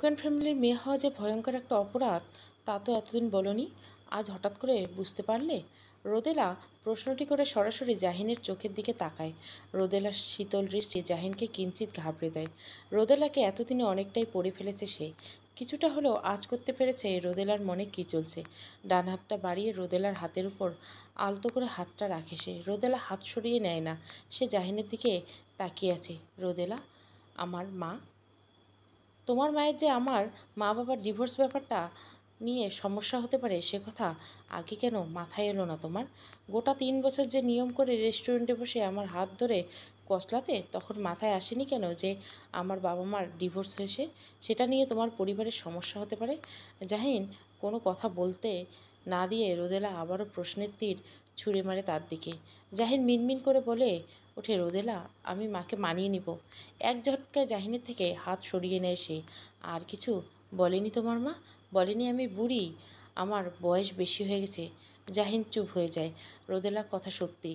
আফগান ফ্যামিলির মেয়ে হওয়া যে ভয়ঙ্কর একটা অপরাধ তা তো এতদিন বলনি আজ হঠাৎ করে বুঝতে পারলে রোদেলা প্রশ্নটি করে সরাসরি জাহিনের চোখের দিকে তাকায় রোদেলার শীতল দৃষ্টি জাহিনকে কিঞ্চিত ঘাবড়ে দেয় রোদেলাকে এতদিনে অনেকটাই পড়ে ফেলেছে সে কিছুটা হলেও আজ করতে পেরেছে রোদেলার মনে কী চলছে ডান হাতটা বাড়িয়ে রোদেলার হাতের উপর আলতো করে হাতটা রাখে সে রোদেলা হাত সরিয়ে নেয় না সে জাহিনের দিকে তাকিয়ে আছে রোদেলা আমার মা তোমার মায়ের যে আমার মা বাবার ডিভোর্স ব্যাপারটা নিয়ে সমস্যা হতে পারে সে কথা আগে কেন মাথায় এলো না তোমার গোটা তিন বছর যে নিয়ম করে রেস্টুরেন্টে বসে আমার হাত ধরে কসলাতে তখন মাথায় আসেনি কেন যে আমার বাবা মার ডিভোর্স হয়েছে সেটা নিয়ে তোমার পরিবারের সমস্যা হতে পারে জাহিন কোনো কথা বলতে না দিয়ে রোদেলা আবারও প্রশ্নের তীর ছুঁড়ে মারে তার দিকে জাহিন মিনমিন করে বলে ওঠে রোদেলা আমি মাকে মানিয়ে নিব এক ঝটকায় জাহিনের থেকে হাত সরিয়ে নেয় সে আর কিছু বলেনি তোমার মা বলেনি আমি বুড়ি আমার বয়স বেশি হয়ে গেছে জাহিন চুপ হয়ে যায় রোদেলা কথা সত্যি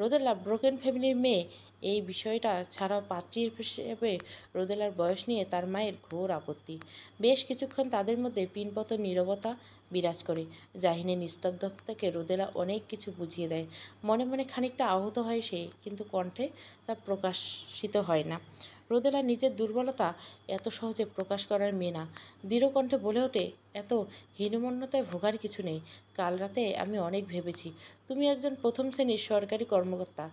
রোদেলা ব্রোকেন ফ্যামিলির মেয়ে এই বিষয়টা ছাড়াও পাত্রী হিসেবে রোদেলার বয়স নিয়ে তার মায়ের ঘোর আপত্তি বেশ কিছুক্ষণ তাদের মধ্যে পিনপত নীরবতা বিরাজ করে জাহিনের নিস্তব্ধতাকে রোদেলা অনেক কিছু বুঝিয়ে দেয় মনে মনে খানিকটা আহত হয় সে কিন্তু কণ্ঠে তা প্রকাশিত হয় না রোদেলা নিজের দুর্বলতা এত সহজে প্রকাশ করার মেয়ে না কণ্ঠে বলে ওঠে এত হীনমন্যতায় ভোগার কিছু নেই কাল রাতে আমি অনেক ভেবেছি তুমি একজন প্রথম শ্রেণীর সরকারি কর্মকর্তা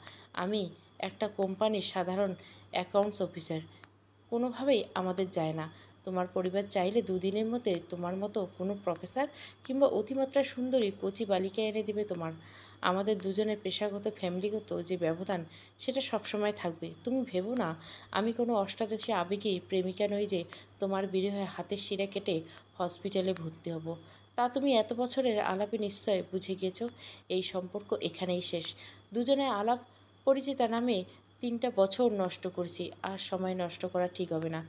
আমি একটা কোম্পানির সাধারণ অ্যাকাউন্টস অফিসার কোনোভাবেই আমাদের যায় না তোমার পরিবার চাইলে দুদিনের মধ্যে তোমার মতো কোনো প্রফেসর কিংবা অতিমাত্রা সুন্দরী কচি বালিকা এনে দেবে তোমার আমাদের দুজনের পেশাগত ফ্যামিলিগত যে ব্যবধান সেটা সবসময় থাকবে তুমি ভেবো না আমি কোনো অষ্টাদশী আবেগে প্রেমিকা নই যে তোমার বিরহে হাতের শিরা কেটে হসপিটালে ভর্তি হব তা তুমি এত বছরের আলাপে নিশ্চয় বুঝে গিয়েছ এই সম্পর্ক এখানেই শেষ দুজনের আলাপ পরিচিতা নামে তিনটা বছর নষ্ট করেছি আর সময় নষ্ট করা ঠিক হবে না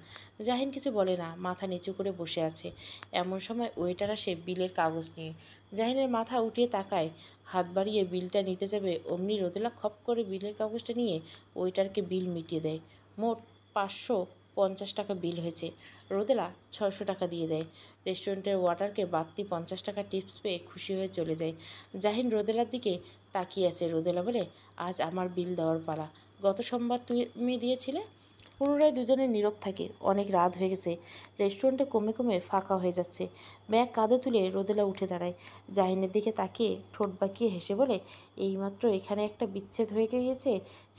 জাহিন কিছু বলে না মাথা নিচু করে বসে আছে এমন সময় ওয়েটার আসে বিলের কাগজ নিয়ে জাহিনের মাথা উঠিয়ে তাকায় হাত বাড়িয়ে বিলটা নিতে যাবে অমনি রোদেলা খপ করে বিলের কাগজটা নিয়ে ওয়েটারকে বিল মিটিয়ে দেয় মোট পাঁচশো পঞ্চাশ টাকা বিল হয়েছে রোদেলা ছশো টাকা দিয়ে দেয় রেস্টুরেন্টের ওয়াটারকে বাড়তি পঞ্চাশ টাকা টিপস পেয়ে খুশি হয়ে চলে যায় জাহিন রোদেলার দিকে তাকিয়ে আছে রোদেলা বলে আজ আমার বিল দেওয়ার পালা গত সোমবার তুমি দিয়েছিলে পুনরায় দুজনে নীরব থাকে অনেক রাত হয়ে গেছে রেস্টুরেন্টে কমে কমে ফাঁকা হয়ে যাচ্ছে ব্যাগ কাঁধে তুলে রোদেলা উঠে দাঁড়ায় জাহিনের দিকে তাকিয়ে ঠোঁট বাঁকিয়ে হেসে বলে এইমাত্র এখানে একটা বিচ্ছেদ হয়ে গিয়েছে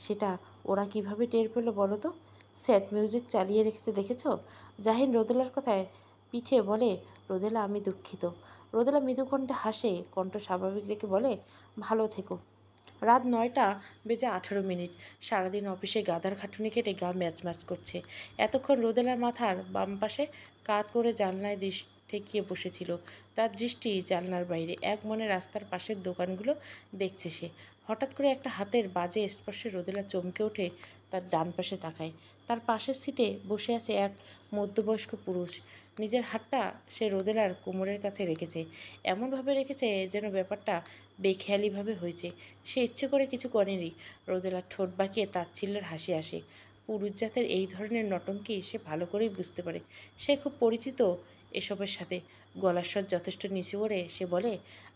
সেটা ওরা কিভাবে টের পেলো বলো তো স্যাড মিউজিক চালিয়ে রেখেছে দেখেছ জাহিন রোদেলার কথায় পিঠে বলে রোদেলা আমি দুঃখিত রোদেলা মৃদু কণ্ঠে হাসে কণ্ঠ স্বাভাবিক রেখে বলে ভালো থেকো রাত নয়টা বেজে আঠারো মিনিট সারাদিন অফিসে গাদার খাটুনি কেটে গা ম্যাচ ম্যাচ করছে এতক্ষণ রোদেলার মাথার বাম পাশে কাত করে জানলায় দৃষ্টি ঠেকিয়ে বসেছিল তার দৃষ্টি জানলার বাইরে এক মনে রাস্তার পাশের দোকানগুলো দেখছে সে হঠাৎ করে একটা হাতের বাজে স্পর্শে রোদেলা চমকে ওঠে তার ডান পাশে তাকায় তার পাশের সিটে বসে আছে এক মধ্যবয়স্ক পুরুষ নিজের হাতটা সে রোদেলার কোমরের কাছে রেখেছে এমনভাবে রেখেছে যেন ব্যাপারটা বেখেয়ালিভাবে হয়েছে সে ইচ্ছে করে কিছু করেনি রোদেলার ঠোঁট বাঁকিয়ে তাচ্ছিল্যের হাসি আসে পুরুষ জাতের এই ধরনের নটঙ্কি সে ভালো করেই বুঝতে পারে সে খুব পরিচিত এসবের সাথে গলার স্বর যথেষ্ট নিচু করে সে বলে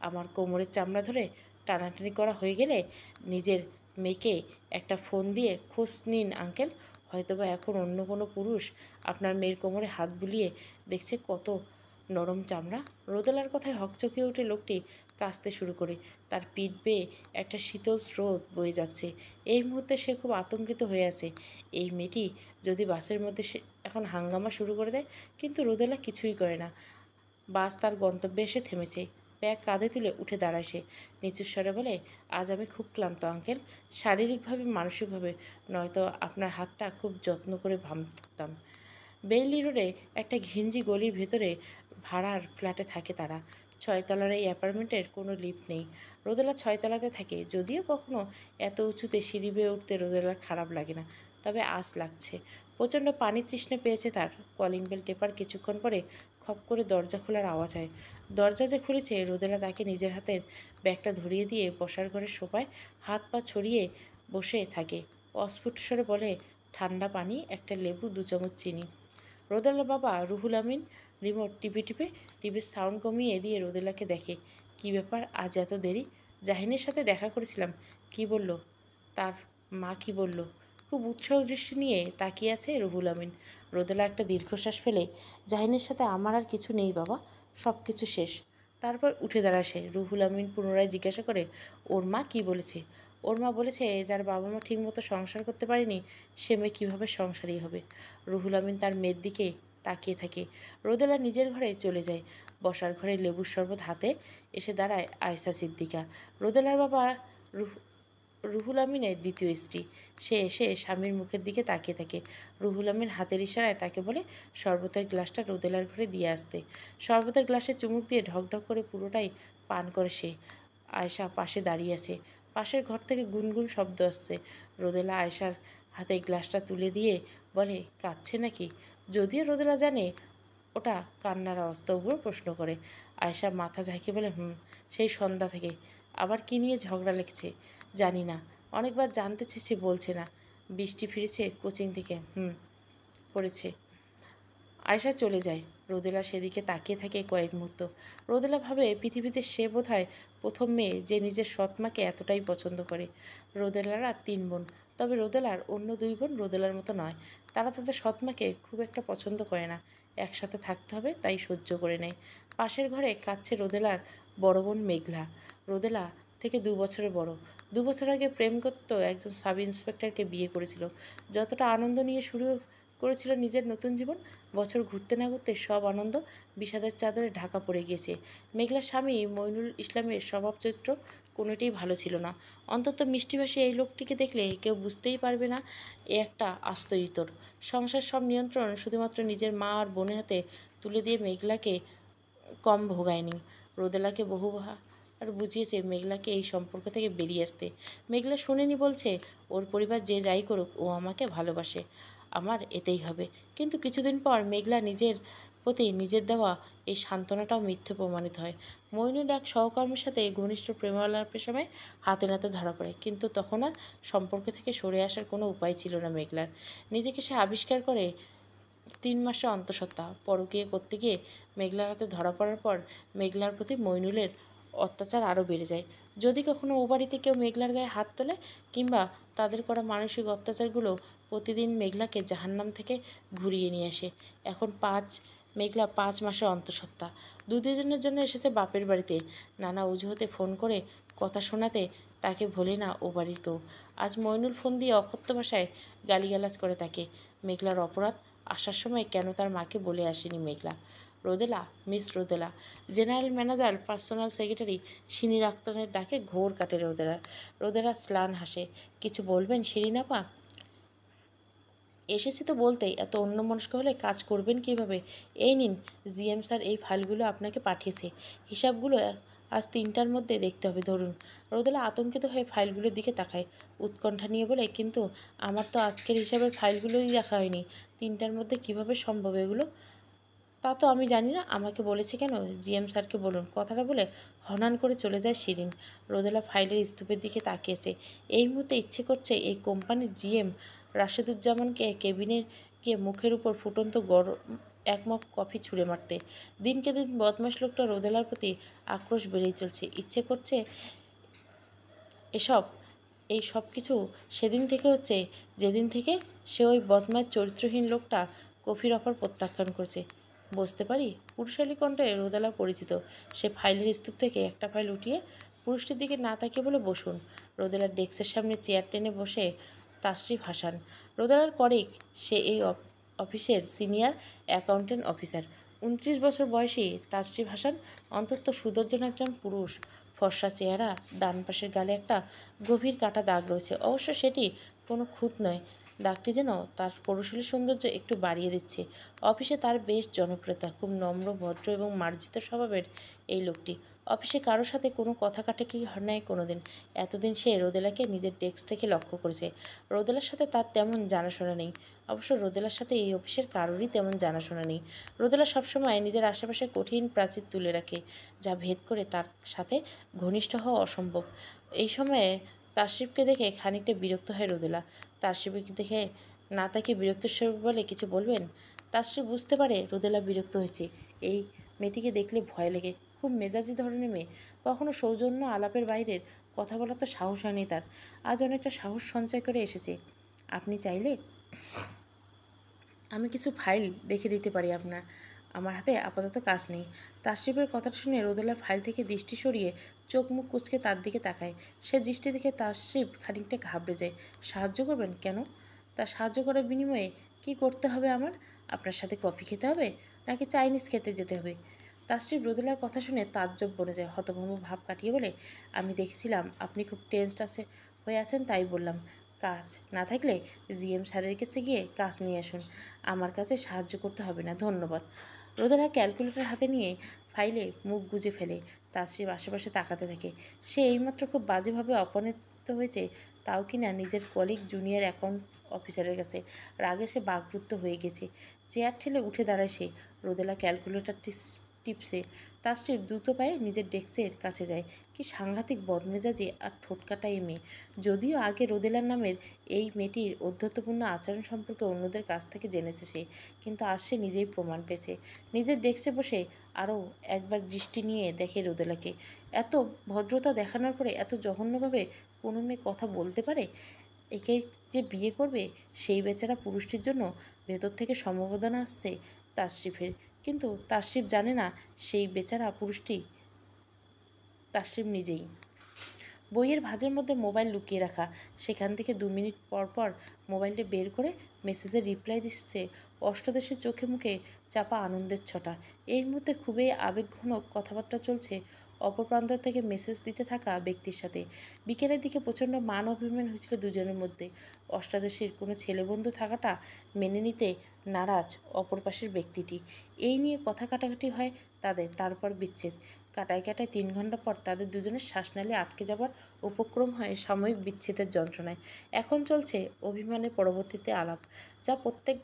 আমার কোমরের চামড়া ধরে টানাটানি করা হয়ে গেলে নিজের মেয়েকে একটা ফোন দিয়ে খোঁজ নিন আঙ্কেল হয়তোবা এখন অন্য কোনো পুরুষ আপনার মেয়ের কোমরে হাত বুলিয়ে দেখছে কত নরম চামড়া রোদেলার কথায় হকচকিয়ে উঠে লোকটি কাঁচতে শুরু করে তার পিঠ বেয়ে একটা শীতল স্রোত বয়ে যাচ্ছে এই মুহূর্তে সে খুব আতঙ্কিত হয়ে আছে এই মেয়েটি যদি বাসের মধ্যে সে এখন হাঙ্গামা শুরু করে দেয় কিন্তু রোদেলা কিছুই করে না বাস তার গন্তব্যে এসে থেমেছে ব্যাগ কাঁধে তুলে উঠে দাঁড়ায় সে নিচু স্বরে বলে আজ আমি খুব ক্লান্ত আঙ্কেল শারীরিকভাবে মানসিকভাবে নয়তো আপনার হাতটা খুব যত্ন করে ভাবতাম বেইলি রোডে একটা ঘিঞ্জি গলির ভেতরে ভাড়ার ফ্ল্যাটে থাকে তারা ছয়তলার এই অ্যাপার্টমেন্টের কোনো লিফট নেই রোদেলা ছয়তলাতে থাকে যদিও কখনো এত উঁচুতে সিঁড়ি বেয়ে উঠতে রোদেলার খারাপ লাগে না তবে আস লাগছে প্রচণ্ড পানি তৃষ্ণে পেয়েছে তার কলিং বেল টেপার কিছুক্ষণ পরে খপ করে দরজা খোলার আওয়াজ হয় দরজা যে খুলেছে রোদেলা তাকে নিজের হাতের ব্যাগটা ধরিয়ে দিয়ে বসার ঘরের সোপায় হাত পা ছড়িয়ে বসে থাকে অস্ফুট স্বরে বলে ঠান্ডা পানি একটা লেবু দু চামচ চিনি রোদেলা বাবা রুহুল আমিন রিমোট টিপে টিপে টিভির সাউন্ড কমিয়ে দিয়ে রোদেলাকে দেখে কি ব্যাপার আজ এত দেরি জাহিনের সাথে দেখা করেছিলাম কি বলল তার মা কি বলল খুব উৎসাহ দৃষ্টি নিয়ে তাকিয়ে আছে রুহুল আমিন রোদেলা একটা দীর্ঘশ্বাস ফেলে জাহিনের সাথে আমার আর কিছু নেই বাবা সব কিছু শেষ তারপর উঠে দাঁড়া সে রুহুল আমিন পুনরায় জিজ্ঞাসা করে ওর মা কি বলেছে ওর মা বলেছে যার বাবা মা ঠিকমতো সংসার করতে পারেনি সে মেয়ে কীভাবে সংসারই হবে রুহুল আমিন তার মেয়ের দিকে তাকিয়ে থাকে রোদেলা নিজের ঘরে চলে যায় বসার ঘরে লেবুর শরবত হাতে এসে দাঁড়ায় আয়সা সিদ্দিকা রোদেলার বাবা রুহ রুহুল আমিনের দ্বিতীয় স্ত্রী সে এসে স্বামীর মুখের দিকে তাকিয়ে থাকে রুহুল আমিন হাতের ইশারায় তাকে বলে শরবতের গ্লাসটা রোদেলার ঘরে দিয়ে আসতে শরবতের গ্লাসে চুমুক দিয়ে ঢকঢক করে পুরোটাই পান করে সে আয়সা পাশে দাঁড়িয়ে আছে পাশের ঘর থেকে গুনগুন শব্দ আসছে রোদেলা আয়সার হাতে গ্লাসটা তুলে দিয়ে বলে কাঁদছে নাকি যদিও রোদেলা জানে ওটা কান্নার আওয়াজ তবুও প্রশ্ন করে আয়সা মাথা ঝাঁকি বলে হুম সেই সন্ধ্যা থেকে আবার কী নিয়ে ঝগড়া লেখছে জানি না অনেকবার জানতে চেয়েছি বলছে না বৃষ্টি ফিরেছে কোচিং থেকে হুম পড়েছে আয়সা চলে যায় রোদেলা সেদিকে তাকিয়ে থাকে কয়েক মুহূর্ত রোদেলা ভাবে পৃথিবীতে সে হয় প্রথম মেয়ে যে নিজের সৎমাকে এতটাই পছন্দ করে রোদেলারা তিন বোন তবে রোদেলার অন্য দুই বোন রোদেলার মতো নয় তারা তাদের সৎমাকে খুব একটা পছন্দ করে না একসাথে থাকতে হবে তাই সহ্য করে নেয় পাশের ঘরে কাচ্ছে রোদেলার বড় বোন মেঘলা রোদেলা থেকে দু বছরের বড় দু বছর আগে প্রেম করত একজন সাব ইন্সপেক্টরকে বিয়ে করেছিল যতটা আনন্দ নিয়ে শুরু করেছিল নিজের নতুন জীবন বছর ঘুরতে না ঘুরতে সব আনন্দ বিষাদের চাদরে ঢাকা পড়ে গিয়েছে মেঘলার স্বামী মইনুল ইসলামের স্বভাব চরিত্র কোনোটি ভালো ছিল না অন্তত মিষ্টিভাষী এই লোকটিকে দেখলে কেউ বুঝতেই পারবে না এ একটা আস্ত ইতর সংসার সব নিয়ন্ত্রণ শুধুমাত্র নিজের মা আর বোনের হাতে তুলে দিয়ে মেঘলাকে কম ভোগায়নি রোদেলাকে বহুভা আর বুঝিয়েছে মেঘলাকে এই সম্পর্ক থেকে বেরিয়ে আসতে মেঘলা শুনেনি বলছে ওর পরিবার যে যাই করুক ও আমাকে ভালোবাসে আমার এতেই হবে কিন্তু কিছুদিন পর মেঘলা নিজের প্রতি নিজের দেওয়া এই সান্ত্বনাটাও মিথ্যে প্রমাণিত হয় মইনুল এক সহকর্মীর সাথে এই ঘনিষ্ঠ প্রেমালাপের সময় হাতে নাতে ধরা পড়ে কিন্তু তখন আর সম্পর্ক থেকে সরে আসার কোনো উপায় ছিল না মেঘলার নিজেকে সে আবিষ্কার করে তিন মাসে অন্তঃসত্ত্বা পরকীয় করতে গিয়ে মেঘলার হাতে ধরা পড়ার পর মেঘলার প্রতি মইনুলের অত্যাচার আরও বেড়ে যায় যদি কখনো ও বাড়িতে কেউ মেঘলার গায়ে হাত তোলে কিংবা তাদের করা মানসিক অত্যাচারগুলো প্রতিদিন মেঘলাকে জাহান্নাম থেকে ঘুরিয়ে নিয়ে আসে এখন পাঁচ মেঘলা পাঁচ মাসের অন্তঃসত্ত্বা দু দুজনের জন্য এসেছে বাপের বাড়িতে নানা অজুহাতে ফোন করে কথা শোনাতে তাকে ভোলে না ও বাড়ির কেউ আজ মইনুল ফোন দিয়ে অকথ্য ভাষায় গালিগালাজ করে তাকে মেঘলার অপরাধ আসার সময় কেন তার মাকে বলে আসেনি মেঘলা Rodela miss Rodela general manager personal secretary সিনির আক্তারের ডাকে ঘোর কাটে রোদেরা রোদেলা স্লান হাসে কিছু বলবেন শিরিনাপা এসেছি তো বলতেই এত অন্যমনস্ক হলে কাজ করবেন কিভাবে এই নিন জিএম স্যার এই ফাইলগুলো আপনাকে পাঠিয়েছে হিসাবগুলো আজ তিনটার মধ্যে দেখতে হবে ধরুন রোদেলা আতঙ্কিত হয়ে ফাইলগুলোর দিকে তাকায় উৎকণ্ঠা নিয়ে বলে কিন্তু আমার তো আজকের হিসাবের ফাইলগুলোই দেখা হয়নি তিনটার মধ্যে কিভাবে সম্ভব এগুলো তা তো আমি জানি না আমাকে বলেছে কেন জিএম স্যারকে বলুন কথাটা বলে হনান করে চলে যায় শিরিন রোদেলা ফাইলের স্তূপের দিকে তাকিয়েছে এই মুহূর্তে ইচ্ছে করছে এই কোম্পানির জিএম রাশেদুজ্জামানকে কেবিনে গিয়ে মুখের উপর ফুটন্ত গরম একমগ কফি ছুঁড়ে মারতে দিনকে দিন বদমাস লোকটা রোদেলার প্রতি আক্রোশ বেড়েই চলছে ইচ্ছে করছে এসব এই সব কিছু সেদিন থেকে হচ্ছে যেদিন থেকে সে ওই বদমাস চরিত্রহীন লোকটা কফির অফার প্রত্যাখ্যান করছে বসতে পারি পুরুষালী কণ্ঠে রোদেলা পরিচিত সে ফাইলের স্তূপ থেকে একটা ফাইল উঠিয়ে পুরুষটির দিকে না তাকিয়ে বলে বসুন রোদেলা ডেস্কের সামনে চেয়ার টেনে বসে তাশরিফ হাসান রোদালার করেক সে এই অফিসের সিনিয়র অ্যাকাউন্টেন্ট অফিসার উনত্রিশ বছর বয়সী তাশরিফ হাসান অন্তত সুদর্জন একজন পুরুষ ফর্সা চেহারা ডান পাশের গালে একটা গভীর কাটা দাগ রয়েছে অবশ্য সেটি কোনো খুঁত নয় দাগটি যেন তার পৌরশৈলী সৌন্দর্য একটু বাড়িয়ে দিচ্ছে অফিসে তার বেশ জনপ্রিয়তা খুব নম্র ভদ্র এবং মার্জিত স্বভাবের এই লোকটি অফিসে কারোর সাথে কোনো কথা কাটে কি হয় নাই কোনো দিন এতদিন সে রোদেলাকে নিজের ডেস্ক থেকে লক্ষ্য করেছে রোদেলার সাথে তার তেমন জানাশোনা নেই অবশ্য রোদেলার সাথে এই অফিসের কারোরই তেমন জানাশোনা নেই রোদেলা সবসময় নিজের আশেপাশে কঠিন প্রাচীর তুলে রাখে যা ভেদ করে তার সাথে ঘনিষ্ঠ হওয়া অসম্ভব এই সময়ে তারশিবকে দেখে খানিকটা বিরক্ত হয় রোদেলা তারশিবকে দেখে না তাকে বিরক্ত স্বরূপ বলে কিছু বলবেন তারশিব বুঝতে পারে রোদেলা বিরক্ত হয়েছে এই মেয়েটিকে দেখলে ভয় লেগে খুব মেজাজি ধরনের মেয়ে কখনো সৌজন্য আলাপের বাইরের কথা বলার তো সাহস হয়নি তার আজ অনেকটা সাহস সঞ্চয় করে এসেছে আপনি চাইলে আমি কিছু ফাইল দেখে দিতে পারি আপনার আমার হাতে আপাতত কাজ নেই তাসরিফের কথা শুনে রোদেলা ফাইল থেকে দৃষ্টি সরিয়ে চোখ মুখ কুচকে তার দিকে তাকায় সে দৃষ্টি দেখে তাসরিফ খানিকটা ঘাবড়ে যায় সাহায্য করবেন কেন তা সাহায্য করার বিনিময়ে কি করতে হবে আমার আপনার সাথে কফি খেতে হবে নাকি চাইনিজ খেতে যেতে হবে তার শ্রী ব্রদুলার কথা শুনে তাজ্জব বনে যায় হতভম্ব ভাব কাটিয়ে বলে আমি দেখেছিলাম আপনি খুব টেন্সড আছে হয়ে আছেন তাই বললাম কাজ না থাকলে জিএম স্যারের কাছে গিয়ে কাজ নিয়ে আসুন আমার কাছে সাহায্য করতে হবে না ধন্যবাদ রোদেলা ক্যালকুলেটর হাতে নিয়ে ফাইলে মুখ গুজে ফেলে তার তাশ্রীব আশেপাশে তাকাতে থাকে সে এইমাত্র খুব বাজেভাবে অপনীত হয়েছে তাও কিনা নিজের কলিগ জুনিয়র অ্যাকাউন্ট অফিসারের কাছে রাগে সে বাকরুদ্ধ হয়ে গেছে চেয়ার ঠেলে উঠে দাঁড়ায় সে রোদেলা ক্যালকুলেটরটি টিপসে তাসটির দ্রুত পায়ে নিজের ডেস্কের কাছে যায় কি সাংঘাতিক বদমেজাজি আর ঠোটকাটা এই মেয়ে যদিও আগে রোদেলার নামের এই মেয়েটির অধ্যত্বপূর্ণ আচরণ সম্পর্কে অন্যদের কাছ থেকে জেনেছে সে কিন্তু আজ সে নিজেই প্রমাণ পেয়েছে নিজের ডেস্কে বসে আরও একবার দৃষ্টি নিয়ে দেখে রোদেলাকে এত ভদ্রতা দেখানোর পরে এত জঘন্যভাবে কোনো মেয়ে কথা বলতে পারে একে যে বিয়ে করবে সেই বেচারা পুরুষটির জন্য ভেতর থেকে সমবেদনা আসছে তাশরিফের কিন্তু তাসিফ জানে না সেই বেচারা পুরুষটি তাসিফ নিজেই বইয়ের ভাজের মধ্যে মোবাইল লুকিয়ে রাখা সেখান থেকে দু মিনিট পর পর মোবাইলটা বের করে মেসেজের রিপ্লাই দিচ্ছে অষ্টদেশের চোখে মুখে চাপা আনন্দের ছটা এই মুহূর্তে খুবই আবেগঘন কথাবার্তা চলছে অপর প্রান্ত থেকে মেসেজ দিতে থাকা ব্যক্তির সাথে বিকেলের দিকে প্রচণ্ড মান অভিমান হয়েছিল দুজনের মধ্যে অষ্টাদশীর কোনো ছেলেবন্ধু থাকাটা মেনে নিতে নারাজ অপর পাশের ব্যক্তিটি এই নিয়ে কথা কাটাকাটি হয় তাদের তারপর বিচ্ছেদ কাটায় কাটায় তিন ঘন্টা পর তাদের দুজনের শ্বাসনালী আটকে যাবার উপক্রম হয় সাময়িক বিচ্ছেদের যন্ত্রণায় এখন চলছে অভিমানের পরবর্তীতে আলাপ যা প্রত্যেক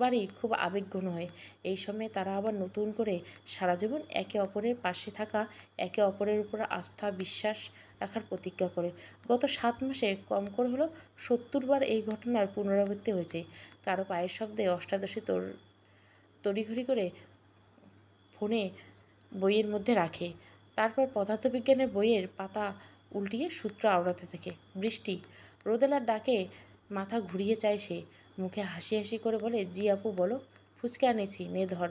একবারেই খুব আবেগঘন হয় এই সময় তারা আবার নতুন করে সারা জীবন একে অপরের পাশে থাকা একে অপরের উপর আস্থা বিশ্বাস রাখার প্রতিজ্ঞা করে গত সাত মাসে কম করে হলো সত্তর বার এই ঘটনার পুনরাবৃত্তি হয়েছে কারো পায়ের শব্দে অষ্টাদশী তোর তড়িঘড়ি করে ফোনে বইয়ের মধ্যে রাখে তারপর পদার্থবিজ্ঞানের বইয়ের পাতা উল্টিয়ে সূত্র আওড়াতে থাকে বৃষ্টি রোদেলার ডাকে মাথা ঘুরিয়ে চায় সে মুখে হাসি হাসি করে বলে জি আপু বলো ফুচকা আনেছি নে ধর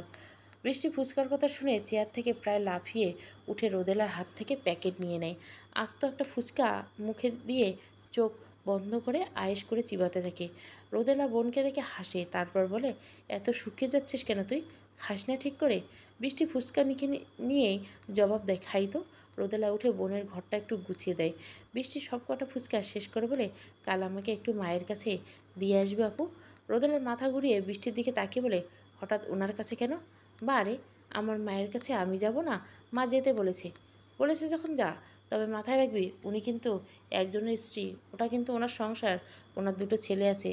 বৃষ্টি ফুচকার কথা শুনে চেয়ার থেকে প্রায় লাফিয়ে উঠে রোদেলার হাত থেকে প্যাকেট নিয়ে নেয় আস্ত একটা ফুচকা মুখে দিয়ে চোখ বন্ধ করে আয়েস করে চিবাতে থাকে রোদেলা বোনকে দেখে হাসে তারপর বলে এত শুকিয়ে যাচ্ছিস কেন তুই খাস না ঠিক করে বৃষ্টি ফুচকা নিখে নিয়েই জবাব দেখাই তো রোদেলা উঠে বোনের ঘরটা একটু গুছিয়ে দেয় বৃষ্টি সব কটা ফুচকা শেষ করে বলে কাল আমাকে একটু মায়ের কাছে দিয়ে আসবে আপু রোদেলার মাথা ঘুরিয়ে বৃষ্টির দিকে তাকিয়ে বলে হঠাৎ ওনার কাছে কেন বা আমার মায়ের কাছে আমি যাব না মা যেতে বলেছে বলেছে যখন যা তবে মাথায় রাখবি উনি কিন্তু একজনের স্ত্রী ওটা কিন্তু ওনার সংসার ওনার দুটো ছেলে আছে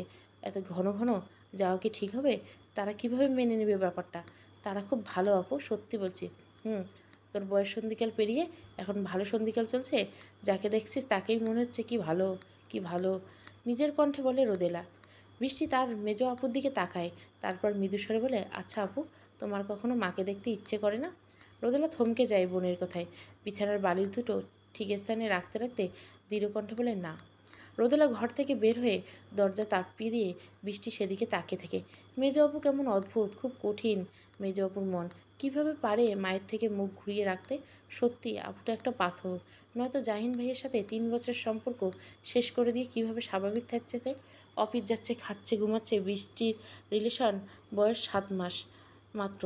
এত ঘন ঘন যাওয়া কি ঠিক হবে তারা কিভাবে মেনে নেবে ব্যাপারটা তারা খুব ভালো আপু সত্যি বলছি হুম তোর বয়স সন্ধিকাল পেরিয়ে এখন ভালো সন্ধিকাল চলছে যাকে দেখছিস তাকেই মনে হচ্ছে কি ভালো কি ভালো নিজের কণ্ঠে বলে রোদেলা বৃষ্টি তার মেজ আপুর দিকে তাকায় তারপর মৃদুস্বরে বলে আচ্ছা আপু তোমার কখনো মাকে দেখতে ইচ্ছে করে না রোদেলা থমকে যায় বোনের কথায় বিছানার বালিশ দুটো ঠিক স্থানে রাখতে রাখতে দৃঢ়কণ্ঠে বলে না রোদেলা ঘর থেকে বের হয়ে দরজা তাপিয়ে পেরিয়ে বৃষ্টি সেদিকে তাকিয়ে থাকে মেজবাবু কেমন অদ্ভুত খুব কঠিন মেজবাবুর মন কিভাবে পারে মায়ের থেকে মুখ ঘুরিয়ে রাখতে সত্যি আপুটা একটা পাথর নয়তো জাহিন ভাইয়ের সাথে তিন বছর সম্পর্ক শেষ করে দিয়ে কিভাবে স্বাভাবিক থাকছে সে অফিস যাচ্ছে খাচ্ছে ঘুমাচ্ছে বৃষ্টির রিলেশন বয়স সাত মাস মাত্র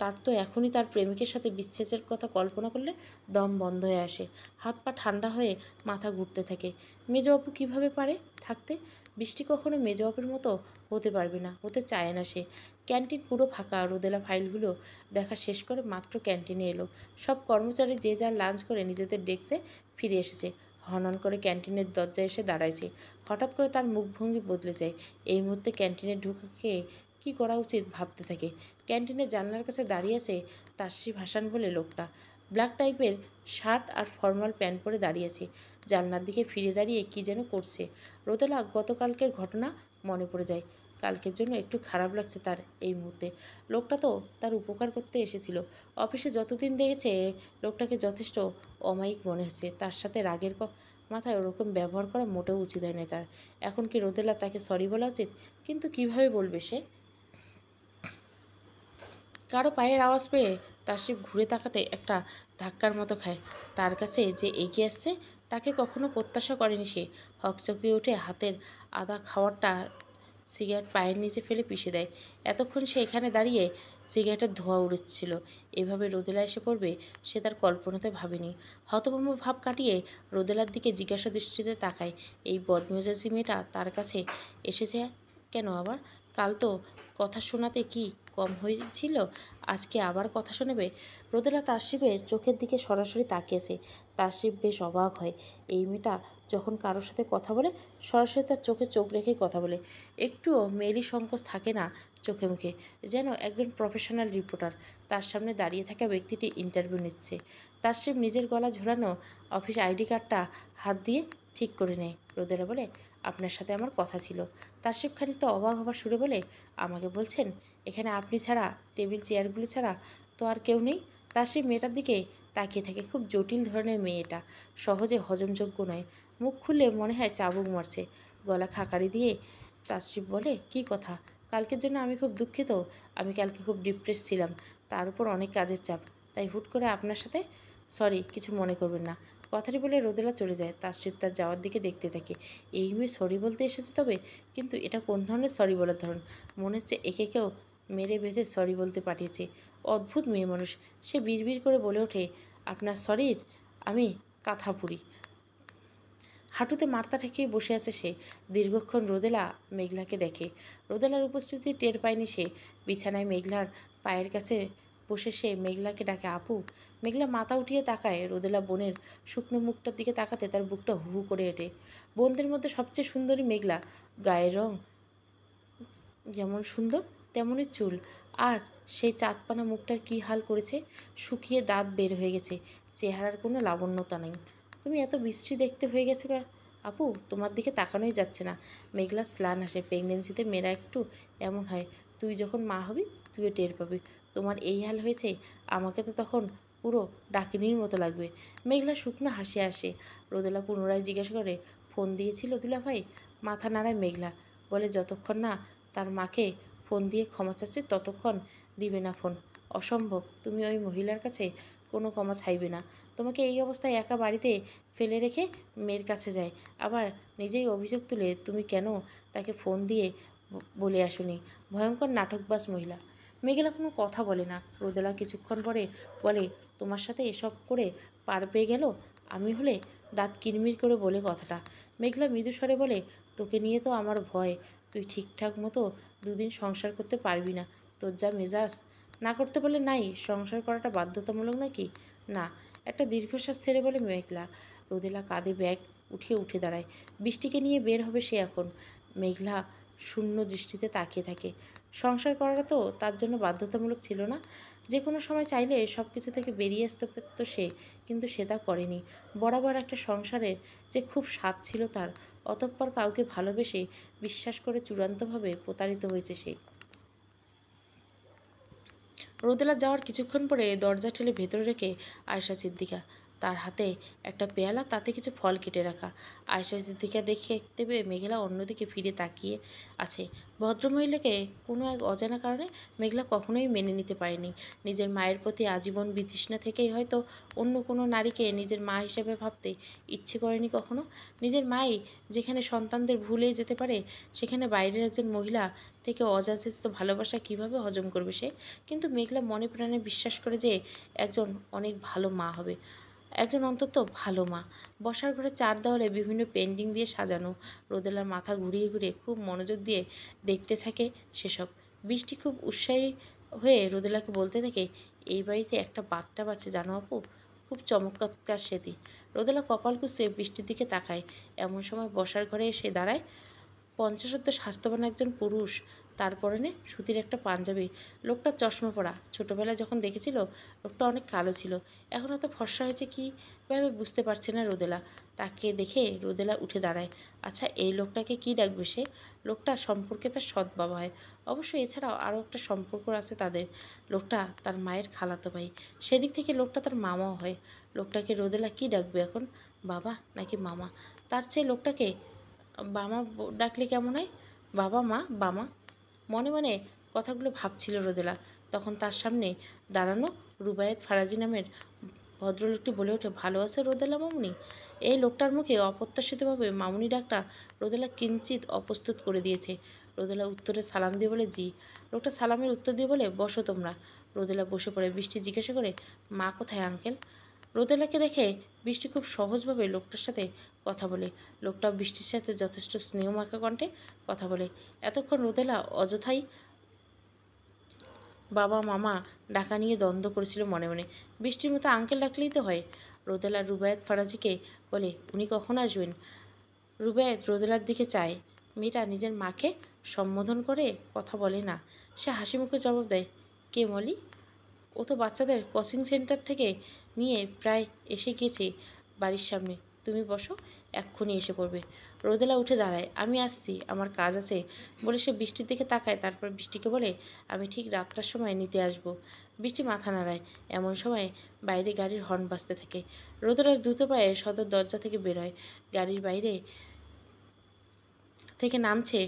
তার তো এখনই তার প্রেমিকের সাথে বিচ্ছেদের কথা কল্পনা করলে দম বন্ধ হয়ে আসে হাত পা ঠান্ডা হয়ে মাথা ঘুরতে থাকে মেজ অপু কীভাবে পারে থাকতে বৃষ্টি কখনো মেজ অপের মতো হতে পারবে না হতে চায় না সে ক্যান্টিন পুরো ফাঁকা রোদেলা ফাইলগুলো দেখা শেষ করে মাত্র ক্যান্টিনে এলো সব কর্মচারী যে যার লাঞ্চ করে নিজেদের ডেস্কে ফিরে এসেছে হনন করে ক্যান্টিনের দরজায় এসে দাঁড়াইছে হঠাৎ করে তার মুখভঙ্গি বদলে যায় এই মুহূর্তে ক্যান্টিনে ঢুকে কি করা উচিত ভাবতে থাকে ক্যান্টিনে জানলার কাছে দাঁড়িয়ে আছে তাসি ভাসান বলে লোকটা ব্ল্যাক টাইপের শার্ট আর ফর্মাল প্যান্ট পরে দাঁড়িয়েছে জানলার দিকে ফিরে দাঁড়িয়ে কি যেন করছে রোদেলা গতকালকের ঘটনা মনে পড়ে যায় কালকের জন্য একটু খারাপ লাগছে তার এই মুহূর্তে লোকটা তো তার উপকার করতে এসেছিল অফিসে যতদিন দেখেছে লোকটাকে যথেষ্ট অমায়িক মনে হচ্ছে তার সাথে রাগের মাথায় ওরকম ব্যবহার করা মোটেও উচিত হয় না তার এখন কি রোদেলা তাকে সরি বলা উচিত কিন্তু কিভাবে বলবে সে কারো পায়ের আওয়াজ পেয়ে তার সে ঘুরে তাকাতে একটা ধাক্কার মতো খায় তার কাছে যে এগিয়ে আসছে তাকে কখনো প্রত্যাশা করেনি সে হকচকিয়ে উঠে হাতের আদা খাওয়ারটা সিগারেট পায়ের নিচে ফেলে পিষে দেয় এতক্ষণ সে এখানে দাঁড়িয়ে সিগারেটের ধোঁয়া উড়েছিল এভাবে রোদেলা এসে পড়বে সে তার কল্পনাতে ভাবেনি হতভম্ব ভাব কাটিয়ে রোদেলার দিকে জিজ্ঞাসা দৃষ্টিতে তাকায় এই বদমেজাজি মেয়েটা তার কাছে এসেছে কেন আবার কাল তো কথা শোনাতে কি কম হয়েছিল আজকে আবার কথা শুনেবে রোদেলা তাসিবের চোখের দিকে সরাসরি তাকিয়েছে তাসিব বেশ অবাক হয় এই মেয়েটা যখন কারোর সাথে কথা বলে সরাসরি তার চোখে চোখ রেখেই কথা বলে একটুও মেরি সংকোচ থাকে না চোখে মুখে যেন একজন প্রফেশনাল রিপোর্টার তার সামনে দাঁড়িয়ে থাকা ব্যক্তিটি ইন্টারভিউ নিচ্ছে তাসিব নিজের গলা ঝোলানো অফিস আইডি কার্ডটা হাত দিয়ে ঠিক করে নেয় রোদেলা বলে আপনার সাথে আমার কথা ছিল তাসিব খানিকটা অবাক হবার সুরে বলে আমাকে বলছেন এখানে আপনি ছাড়া টেবিল চেয়ারগুলো ছাড়া তো আর কেউ নেই তার সেই মেয়েটার দিকে তাকিয়ে থাকে খুব জটিল ধরনের মেয়েটা সহজে হজমযোগ্য নয় মুখ খুললে মনে হয় চাবুক মারছে গলা খাকারি দিয়ে তাশ্রীফ বলে কি কথা কালকের জন্য আমি খুব দুঃখিত আমি কালকে খুব ডিপ্রেস ছিলাম তার উপর অনেক কাজের চাপ তাই হুট করে আপনার সাথে সরি কিছু মনে করবেন না কথাটি বলে রোদেলা চলে যায় তাশ্রীফ তার যাওয়ার দিকে দেখতে থাকে এই মেয়ে সরি বলতে এসেছে তবে কিন্তু এটা কোন ধরনের সরি বলার ধরন মনে হচ্ছে একে কেউ মেরে বেঁধে সরি বলতে পাঠিয়েছে অদ্ভুত মেয়ে মানুষ সে বিড়বিড় করে বলে ওঠে আপনার সরির আমি কাঁথা পুরি হাঁটুতে মার্তা ঠেকিয়ে বসে আছে সে দীর্ঘক্ষণ রোদেলা মেঘলাকে দেখে রোদেলার উপস্থিতি টের পায়নি সে বিছানায় মেঘলার পায়ের কাছে বসে সে মেঘলাকে ডাকে আপু মেঘলা মাথা উঠিয়ে তাকায় রোদেলা বোনের শুকনো মুখটার দিকে তাকাতে তার বুকটা হু করে এটে বোনদের মধ্যে সবচেয়ে সুন্দরী মেঘলা গায়ের রং যেমন সুন্দর তেমনই চুল আজ সেই চাঁদপানা মুখটার কী হাল করেছে শুকিয়ে দাঁত বের হয়ে গেছে চেহারার কোনো লাবণ্যতা নেই তুমি এত বিশ্রি দেখতে হয়ে গেছো না আপু তোমার দিকে তাকানোই যাচ্ছে না মেঘলা স্লান আসে প্রেগনেন্সিতে মেয়েরা একটু এমন হয় তুই যখন মা হবি তুইও টের পাবি তোমার এই হাল হয়েছে আমাকে তো তখন পুরো ডাকিনির মতো লাগবে মেঘলা শুকনো হাসি আসে রোদেলা পুনরায় জিজ্ঞাসা করে ফোন দিয়েছিল দুলা ভাই মাথা নাড়ায় মেঘলা বলে যতক্ষণ না তার মাকে ফোন দিয়ে ক্ষমা চাচ্ছে ততক্ষণ দিবে না ফোন অসম্ভব তুমি ওই মহিলার কাছে কোনো ক্ষমা চাইবে না তোমাকে এই অবস্থায় একা বাড়িতে ফেলে রেখে মেয়ের কাছে যায় আবার নিজেই অভিযোগ তুলে তুমি কেন তাকে ফোন দিয়ে বলে আসুনি ভয়ঙ্কর নাটকবাস মহিলা মেঘেলা কোনো কথা বলে না রোদেলা কিছুক্ষণ পরে বলে তোমার সাথে এসব করে পার পেয়ে গেল আমি হলে দাঁত কিরমির করে বলে কথাটা মেঘলা মৃদু স্বরে বলে তোকে নিয়ে তো আমার ভয় তুই ঠিকঠাক মতো দুদিন সংসার করতে পারবি না তোর যা মেজাজ না করতে পারলে নাই সংসার করাটা বাধ্যতামূলক নাকি না একটা দীর্ঘশ্বাস ছেড়ে বলে মেঘলা রোদেলা কাঁধে ব্যাগ উঠিয়ে উঠে দাঁড়ায় বৃষ্টিকে নিয়ে বের হবে সে এখন মেঘলা শূন্য দৃষ্টিতে তাকিয়ে থাকে সংসার করাটা তো তার জন্য বাধ্যতামূলক ছিল না যে কোনো সময় চাইলে সব কিছু থেকে বেরিয়ে আসতে পারত সে কিন্তু সে তা করেনি বরাবর একটা সংসারের যে খুব স্বাদ ছিল তার অতঃপর কাউকে ভালোবেসে বিশ্বাস করে চূড়ান্তভাবে প্রতারিত হয়েছে সে রোদেলা যাওয়ার কিছুক্ষণ পরে দরজা ঠেলে ভেতরে রেখে আয়সা সিদ্দিকা তার হাতে একটা পেয়ালা তাতে কিছু ফল কেটে রাখা আয়েশা দিকে দেখতে পেয়ে মেঘলা অন্যদিকে ফিরে তাকিয়ে আছে ভদ্রমহিলাকে কোনো এক অজানা কারণে মেঘলা কখনোই মেনে নিতে পারেনি নিজের মায়ের প্রতি আজীবন বিতৃষ্ণা থেকেই হয়তো অন্য কোনো নারীকে নিজের মা হিসেবে ভাবতে ইচ্ছে করেনি কখনো নিজের মাই যেখানে সন্তানদের ভুলে যেতে পারে সেখানে বাইরের একজন মহিলা থেকে অযাচিত ভালোবাসা কিভাবে হজম করবে সে কিন্তু মেঘলা মনে প্রাণে বিশ্বাস করে যে একজন অনেক ভালো মা হবে একজন অন্তত ভালো মা বসার ঘরে চার দেওয়ালে বিভিন্ন পেন্টিং দিয়ে সাজানো রোদেলার মাথা ঘুরিয়ে ঘুরিয়ে খুব মনোযোগ দিয়ে দেখতে থাকে সেসব বৃষ্টি খুব উৎসাহী হয়ে রোদেলাকে বলতে থাকে এই বাড়িতে একটা বাচ্চা আছে জানো আপু খুব চমৎকার সেটি রোদেলা কপাল কুসে বৃষ্টির দিকে তাকায় এমন সময় বসার ঘরে এসে দাঁড়ায় পঞ্চাশোত্তর স্বাস্থ্যবান একজন পুরুষ তারপরে নে সুতির একটা পাঞ্জাবি লোকটা চশমা পরা ছোটোবেলায় যখন দেখেছিল লোকটা অনেক কালো ছিল এখন এত ফর্সা হয়েছে কি ভাবে বুঝতে পারছে না রোদেলা তাকে দেখে রোদেলা উঠে দাঁড়ায় আচ্ছা এই লোকটাকে কি ডাকবে সে লোকটা সম্পর্কে তার সৎ বাবা হয় অবশ্য এছাড়াও আরও একটা সম্পর্ক আছে তাদের লোকটা তার মায়ের খালাতো ভাই সেদিক থেকে লোকটা তার মামাও হয় লোকটাকে রোদেলা কি ডাকবে এখন বাবা নাকি মামা তার চেয়ে লোকটাকে বামা ডাকলে কেমন হয় বাবা মা বামা মনে মনে কথাগুলো ভাবছিল রোদেলা তখন তার সামনে দাঁড়ানো রুবায়েত ফারাজি নামের ভদ্রলোকটি বলে ওঠে ভালো আছে রোদেলা মামুনি এই লোকটার মুখে অপ্রত্যাশিতভাবে মামুনি ডাকটা রোদেলা কিঞ্চিত অপ্রস্তুত করে দিয়েছে রোদেলা উত্তরে সালাম দিয়ে বলে জি লোকটা সালামের উত্তর দিয়ে বলে বসো তোমরা রোদেলা বসে পড়ে বৃষ্টি জিজ্ঞাসা করে মা কোথায় আঙ্কেল রোদেলাকে দেখে বৃষ্টি খুব সহজভাবে লোকটার সাথে কথা বলে লোকটা বৃষ্টির সাথে যথেষ্ট স্নেহ মাখা কণ্ঠে কথা বলে এতক্ষণ রোদেলা অযথাই বাবা মামা ডাকা নিয়ে দ্বন্দ্ব করেছিল মনে মনে বৃষ্টির মতো আঙ্কেল ডাকলেই তো হয় রোদেলা রুবায়ত ফারাজিকে বলে উনি কখন আসবেন রুবায়ত রোদেলার দিকে চায় মেয়েটা নিজের মাকে সম্বোধন করে কথা বলে না সে হাসি মুখে জবাব দেয় কে মলি ও তো বাচ্চাদের কোচিং সেন্টার থেকে নিয়ে প্রায় এসে গেছে বাড়ির সামনে তুমি বসো এক্ষুনি এসে পড়বে রোদেলা উঠে দাঁড়ায় আমি আসছি আমার কাজ আছে বলে সে বৃষ্টির দিকে তাকায় তারপর বৃষ্টিকে বলে আমি ঠিক রাতটার সময় নিতে আসব। বৃষ্টি মাথা নাড়ায় এমন সময় বাইরে গাড়ির হর্ন বাজতে থাকে রোদেলার দ্রুত পায়ে সদর দরজা থেকে বেরোয় গাড়ির বাইরে থেকে নামছে